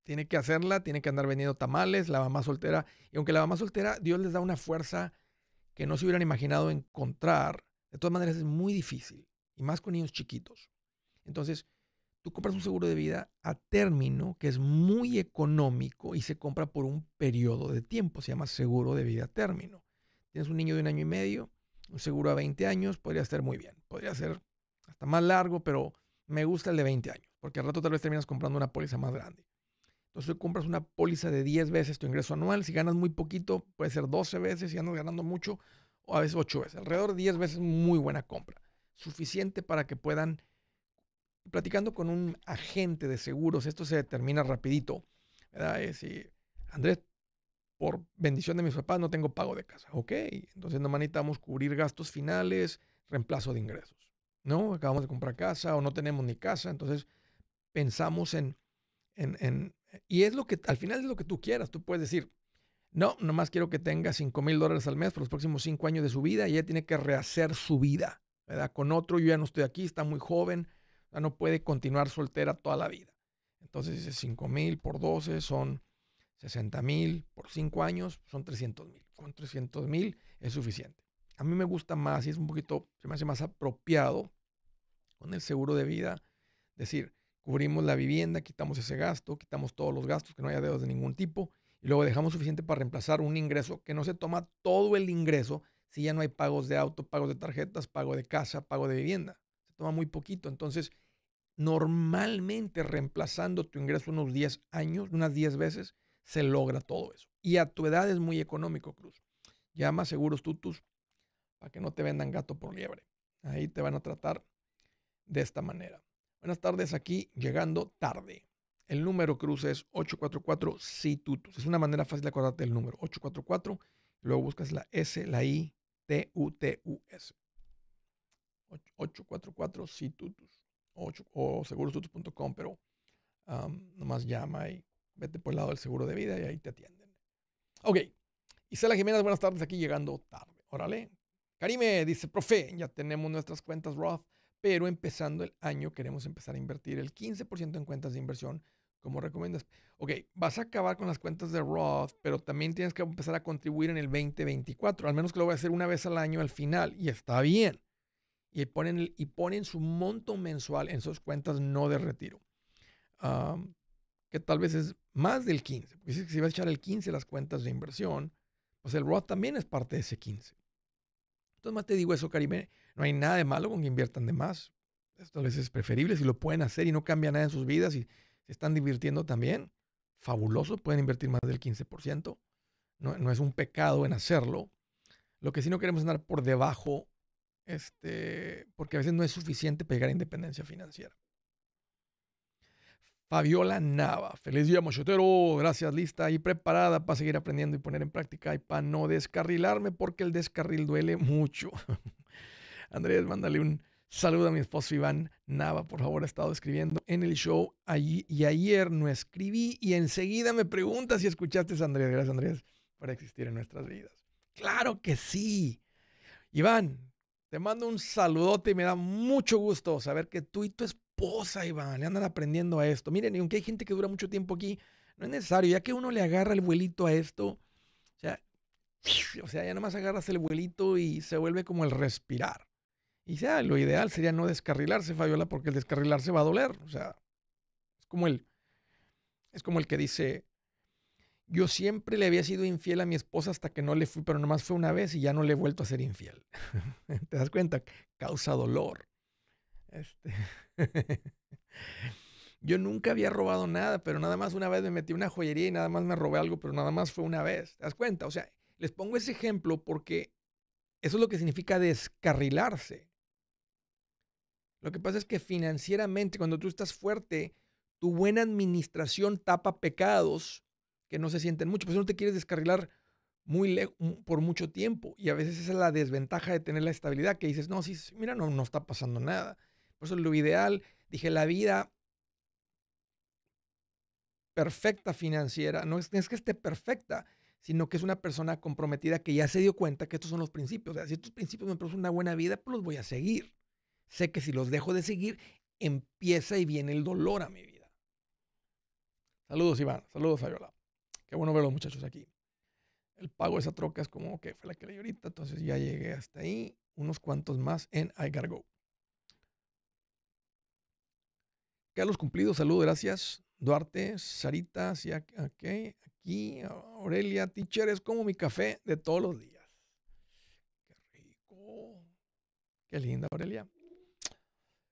tiene que hacerla, tiene que andar vendiendo tamales, la mamá soltera. Y aunque la mamá soltera, Dios les da una fuerza que no se hubieran imaginado encontrar. De todas maneras, es muy difícil. Y más con niños chiquitos. Entonces, tú compras un seguro de vida a término que es muy económico y se compra por un periodo de tiempo. Se llama seguro de vida a término. Tienes un niño de un año y medio, un seguro a 20 años, podría estar muy bien. Podría ser hasta más largo, pero me gusta el de 20 años, porque al rato tal vez terminas comprando una póliza más grande. Entonces compras una póliza de 10 veces tu ingreso anual. Si ganas muy poquito, puede ser 12 veces. Si andas ganando mucho, o a veces 8 veces. Alrededor de 10 veces, muy buena compra. Suficiente para que puedan, platicando con un agente de seguros, esto se determina rapidito. ¿verdad? Andrés, por bendición de mis papás, no tengo pago de casa. Ok, entonces nomás necesitamos cubrir gastos finales, reemplazo de ingresos. ¿No? Acabamos de comprar casa o no tenemos ni casa. Entonces pensamos en y es lo que, al final es lo que tú quieras. Tú puedes decir, no, nomás quiero que tenga 5 mil dólares al mes por los próximos 5 años de su vida y ella tiene que rehacer su vida, ¿verdad? Con otro, yo ya no estoy aquí, está muy joven, ya no puede continuar soltera toda la vida. Entonces dice 5 mil por 12 son 60 mil, por 5 años son 300 mil. Con 300 mil es suficiente. A mí me gusta más y es un poquito, se me hace más apropiado con el seguro de vida decir, Cubrimos la vivienda, quitamos ese gasto, quitamos todos los gastos, que no haya deudas de ningún tipo, y luego dejamos suficiente para reemplazar un ingreso que no se toma todo el ingreso si ya no hay pagos de auto, pagos de tarjetas, pago de casa, pago de vivienda. Se toma muy poquito. Entonces, normalmente reemplazando tu ingreso unos 10 años, unas 10 veces, se logra todo eso. Y a tu edad es muy económico, Cruz. Llama Seguros Tutus para que no te vendan gato por liebre. Ahí te van a tratar de esta manera. Buenas tardes, aquí llegando tarde. El número cruce es 844 situtus. Es una manera fácil de acordarte el número. 844, luego buscas la S, la I, T, U, T, U, S. 844 situtus. O, o segurosutus.com, pero nomás llama y vete por el lado del seguro de vida y ahí te atienden. Ok. Isela Jiménez, buenas tardes, aquí llegando tarde. Órale. Karime dice, profe, ya tenemos nuestras cuentas Roth pero empezando el año queremos empezar a invertir el 15% en cuentas de inversión. como recomiendas? Ok, vas a acabar con las cuentas de Roth, pero también tienes que empezar a contribuir en el 2024, al menos que lo voy a hacer una vez al año al final, y está bien. Y ponen, y ponen su monto mensual en sus cuentas no de retiro, que tal vez es más del 15, que si vas a echar el 15 las cuentas de inversión, pues el Roth también es parte de ese 15. Entonces más te digo eso, Karimé. No hay nada de malo con que inviertan de más. Esto les es preferible. Si lo pueden hacer y no cambia nada en sus vidas y se están divirtiendo también, fabuloso. Pueden invertir más del 15%. No, es un pecado en hacerlo. Lo que sí no queremos andar por debajo, este, porque a veces no es suficiente pegar independencia financiera. Fabiola Nava. Feliz día, mochetero. Gracias, lista y preparada para seguir aprendiendo y poner en práctica y para no descarrilarme porque el descarril duele mucho. Andrés, mándale un saludo a mi esposo Iván Nava, por favor, ha estado escribiendo en el show y ayer no escribí y enseguida me preguntas si escuchaste a Andrés. Gracias, Andrés, por existir en nuestras vidas. Claro que sí. Iván, te mando un saludote y me da mucho gusto saber que tú y tu esposa, Iván, le andan aprendiendo a esto. Miren, aunque hay gente que dura mucho tiempo aquí, no es necesario, ya que uno le agarra el vuelito a esto, o sea, o sea, ya nomás agarras el vuelito y se vuelve como el respirar. Y ya, lo ideal sería no descarrilarse, Fabiola, porque el descarrilarse va a doler. O sea, es como el, es como el que dice, yo siempre le había sido infiel a mi esposa hasta que no le fui, pero nomás fue una vez y ya no le he vuelto a ser infiel. ¿Te das cuenta? Causa dolor. Este. yo nunca había robado nada, pero nada más una vez me metí una joyería y nada más me robé algo, pero nada más fue una vez. ¿Te das cuenta? O sea, les pongo ese ejemplo porque eso es lo que significa descarrilarse. Lo que pasa es que financieramente, cuando tú estás fuerte, tu buena administración tapa pecados que no se sienten mucho. Por eso no te quieres descarrilar muy por mucho tiempo. Y a veces esa es la desventaja de tener la estabilidad, que dices, no, sí, mira, no, no está pasando nada. Por eso lo ideal, dije, la vida perfecta financiera, no es, que esté perfecta, sino que es una persona comprometida que ya se dio cuenta que estos son los principios. O sea, si estos principios me producen una buena vida, pues los voy a seguir sé que si los dejo de seguir, empieza y viene el dolor a mi vida. Saludos, Iván. Saludos, Fabiola. Qué bueno ver los muchachos aquí. El pago de esa troca es como que fue la que di ahorita, entonces ya llegué hasta ahí. Unos cuantos más en I gotta go. Carlos Cumplido, saludos, gracias. Duarte, Sarita, sí, aquí, Aurelia, teacher, es como mi café de todos los días. Qué rico. Qué linda, Aurelia.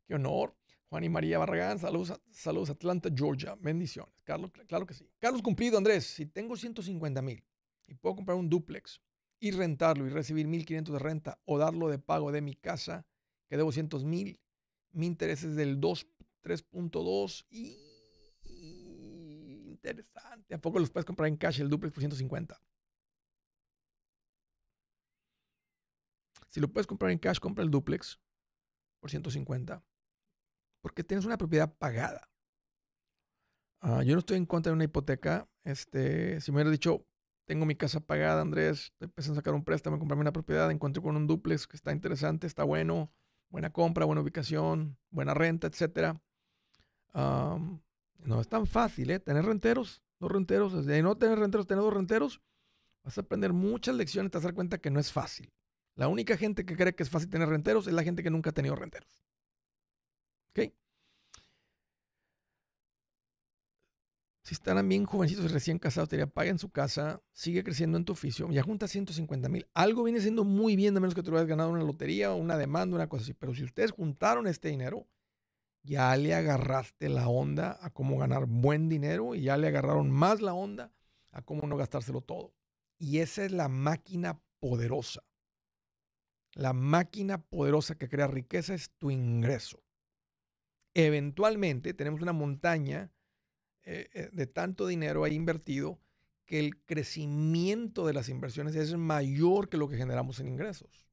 Qué honor. Juan y María Barragán, saludos, saludos Atlanta, Georgia. Bendiciones. Carlos, claro que sí. Carlos Cumplido, Andrés, si tengo 150 mil y puedo comprar un duplex y rentarlo y recibir 1.500 de renta o darlo de pago de mi casa, que debo 100 mil, mi interés es del 3.2 y, Interesante. ¿A poco los puedes comprar en cash el duplex por 150? Si lo puedes comprar en cash, compra el duplex por 150 porque tienes una propiedad pagada. Ah, yo no estoy en contra de una hipoteca. Este, si me hubieras dicho, tengo mi casa pagada, Andrés, empecé a sacar un préstamo, comprarme una propiedad, encuentro con un duplex que está interesante, está bueno, buena compra, buena ubicación, buena renta, etc. no es tan fácil, ¿eh? Tener renteros, dos renteros, de no tener renteros, tener dos renteros, vas a aprender muchas lecciones, te vas a dar cuenta que no es fácil. La única gente que cree que es fácil tener renteros es la gente que nunca ha tenido renteros. Si están bien jovencitos y recién casados, te diría, paguen su casa, sigue creciendo en tu oficio, ya junta 150 mil. Algo viene siendo muy bien, a menos que tú lo hayas ganado una lotería o una demanda, una cosa así. Pero si ustedes juntaron este dinero, ya le agarraste la onda a cómo ganar buen dinero y ya le agarraron más la onda a cómo no gastárselo todo. Y esa es la máquina poderosa. La máquina poderosa que crea riqueza es tu ingreso eventualmente tenemos una montaña eh, eh, de tanto dinero ahí invertido que el crecimiento de las inversiones es mayor que lo que generamos en ingresos.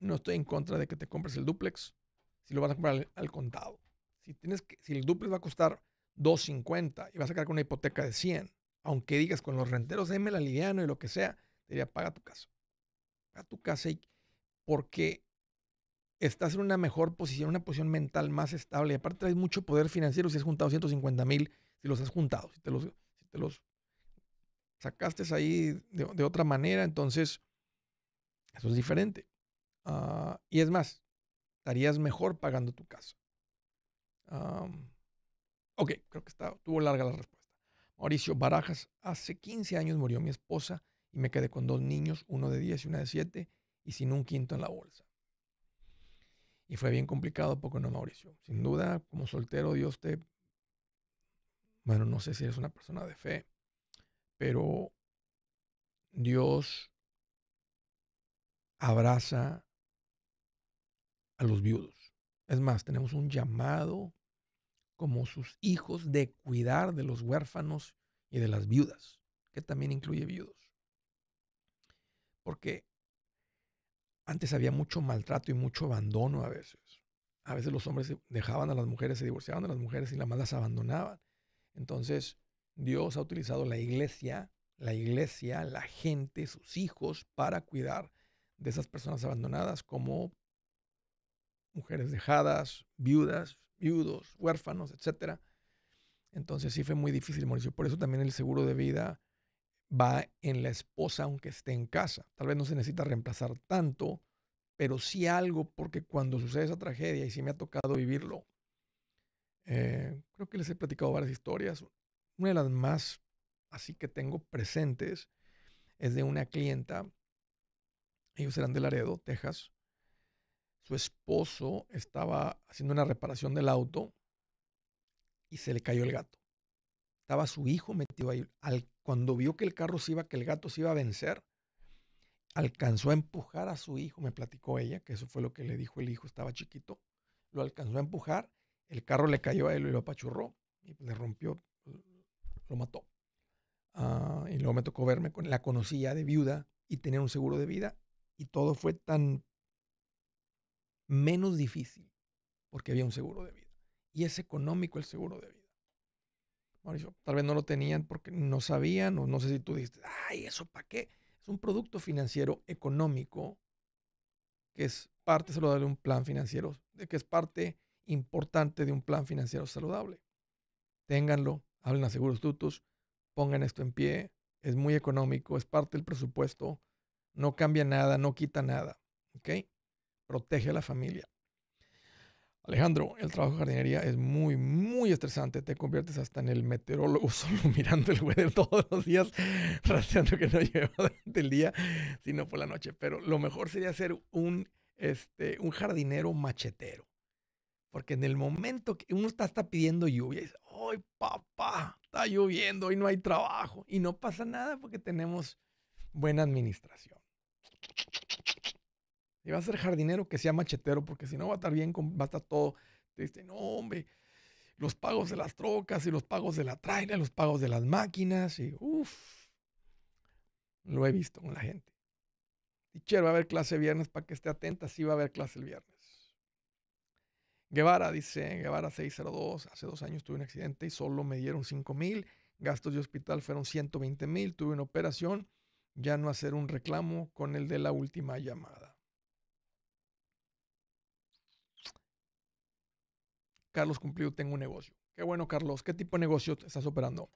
No estoy en contra de que te compres el duplex si lo vas a comprar al, contado. Si, tienes si el duplex va a costar 250 y vas a sacar con una hipoteca de 100, aunque digas con los renteros, déme la y lo que sea, te diría, paga tu casa. Paga tu casa porque estás en una mejor posición, una posición mental más estable. Y aparte traes mucho poder financiero si has juntado 150 mil, si los has juntado, si te los, si te los sacaste ahí de, otra manera, entonces eso es diferente. Ah, y es más, estarías mejor pagando tu casa. ok, creo que está, tuvo larga la respuesta. Mauricio Barajas, hace 15 años murió mi esposa y me quedé con dos niños, uno de 10 y una de 7, y sin un quinto en la bolsa. Y fue bien complicado porque no, Mauricio. Sin duda, como soltero, Dios te... Bueno, no sé si eres una persona de fe, pero Dios abraza a los viudos. Es más, tenemos un llamado como sus hijos de cuidar de los huérfanos y de las viudas, que también incluye viudos. Porque antes había mucho maltrato y mucho abandono a veces. A veces los hombres dejaban a las mujeres, se divorciaban de las mujeres y las más las abandonaban. Entonces, Dios ha utilizado la iglesia, la iglesia, la gente, sus hijos, para cuidar de esas personas abandonadas como mujeres dejadas, viudas, viudos, huérfanos, etc. Entonces sí fue muy difícil, Mauricio. Por eso también el seguro de vida va en la esposa aunque esté en casa. Tal vez no se necesita reemplazar tanto, pero sí algo porque cuando sucede esa tragedia, y sí me ha tocado vivirlo, eh, creo que les he platicado varias historias. Una de las más así que tengo presentes es de una clienta, ellos eran de Laredo, Texas. Su esposo estaba haciendo una reparación del auto y se le cayó el gato. Estaba su hijo metido ahí. Al, cuando vio que el carro se iba, que el gato se iba a vencer, alcanzó a empujar a su hijo, me platicó ella, que eso fue lo que le dijo el hijo, estaba chiquito. Lo alcanzó a empujar, el carro le cayó a él y lo apachurró y le rompió, lo mató. Ah, y luego me tocó verme con la conocía de viuda y tenía un seguro de vida y todo fue tan menos difícil porque había un seguro de vida. Y es económico el seguro de vida tal vez no lo tenían porque no sabían, o no sé si tú dijiste, ay, ¿eso para qué? Es un producto financiero económico que es parte saludable de un plan financiero, que es parte importante de un plan financiero saludable. Ténganlo, hablen a seguros Tutus, pongan esto en pie, es muy económico, es parte del presupuesto, no cambia nada, no quita nada, ¿ok? Protege a la familia. Alejandro, el trabajo de jardinería es muy, muy estresante. Te conviertes hasta en el meteorólogo solo mirando el weather todos los días, rastreando que no lleva durante el día, sino por la noche. Pero lo mejor sería ser un, este, un jardinero machetero. Porque en el momento que uno está, pidiendo lluvia, dice, ¡ay, papá! Está lloviendo, y no hay trabajo. Y no pasa nada porque tenemos buena administración. Y va a ser jardinero, que sea machetero, porque si no va a estar bien, va a estar todo. triste. no, hombre, los pagos de las trocas y los pagos de la traila, los pagos de las máquinas, y uff. Lo he visto con la gente. ché, va a haber clase viernes para que esté atenta, sí va a haber clase el viernes. Guevara dice, Guevara 602, hace dos años tuve un accidente y solo me dieron 5 mil, gastos de hospital fueron 120 mil, tuve una operación, ya no hacer un reclamo con el de la última llamada. Carlos Cumplido, tengo un negocio. Qué bueno, Carlos. ¿Qué tipo de negocio estás operando?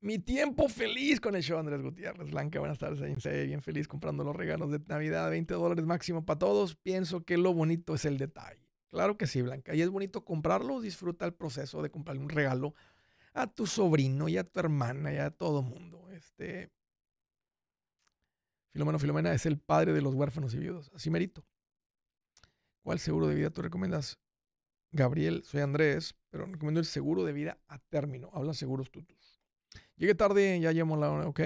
Mi tiempo feliz con el show Andrés Gutiérrez. Blanca, buenas tardes. bien feliz comprando los regalos de Navidad. 20 dólares máximo para todos. Pienso que lo bonito es el detalle. Claro que sí, Blanca. Y es bonito comprarlo. Disfruta el proceso de comprarle un regalo a tu sobrino y a tu hermana y a todo mundo. Este... Filomeno Filomena es el padre de los huérfanos y viudos. Así merito. ¿Cuál seguro de vida tú recomiendas? Gabriel, soy Andrés, pero recomiendo el seguro de vida a término. Habla seguros tutus. Llegué tarde, ya llevamos la hora, ok.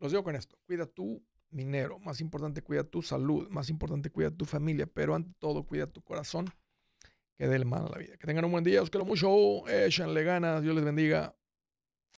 Los digo con esto. Cuida tu minero. más importante cuida tu salud, más importante cuida tu familia, pero ante todo cuida tu corazón, que dé el mal a la vida. Que tengan un buen día, os quiero mucho, le ganas, Dios les bendiga.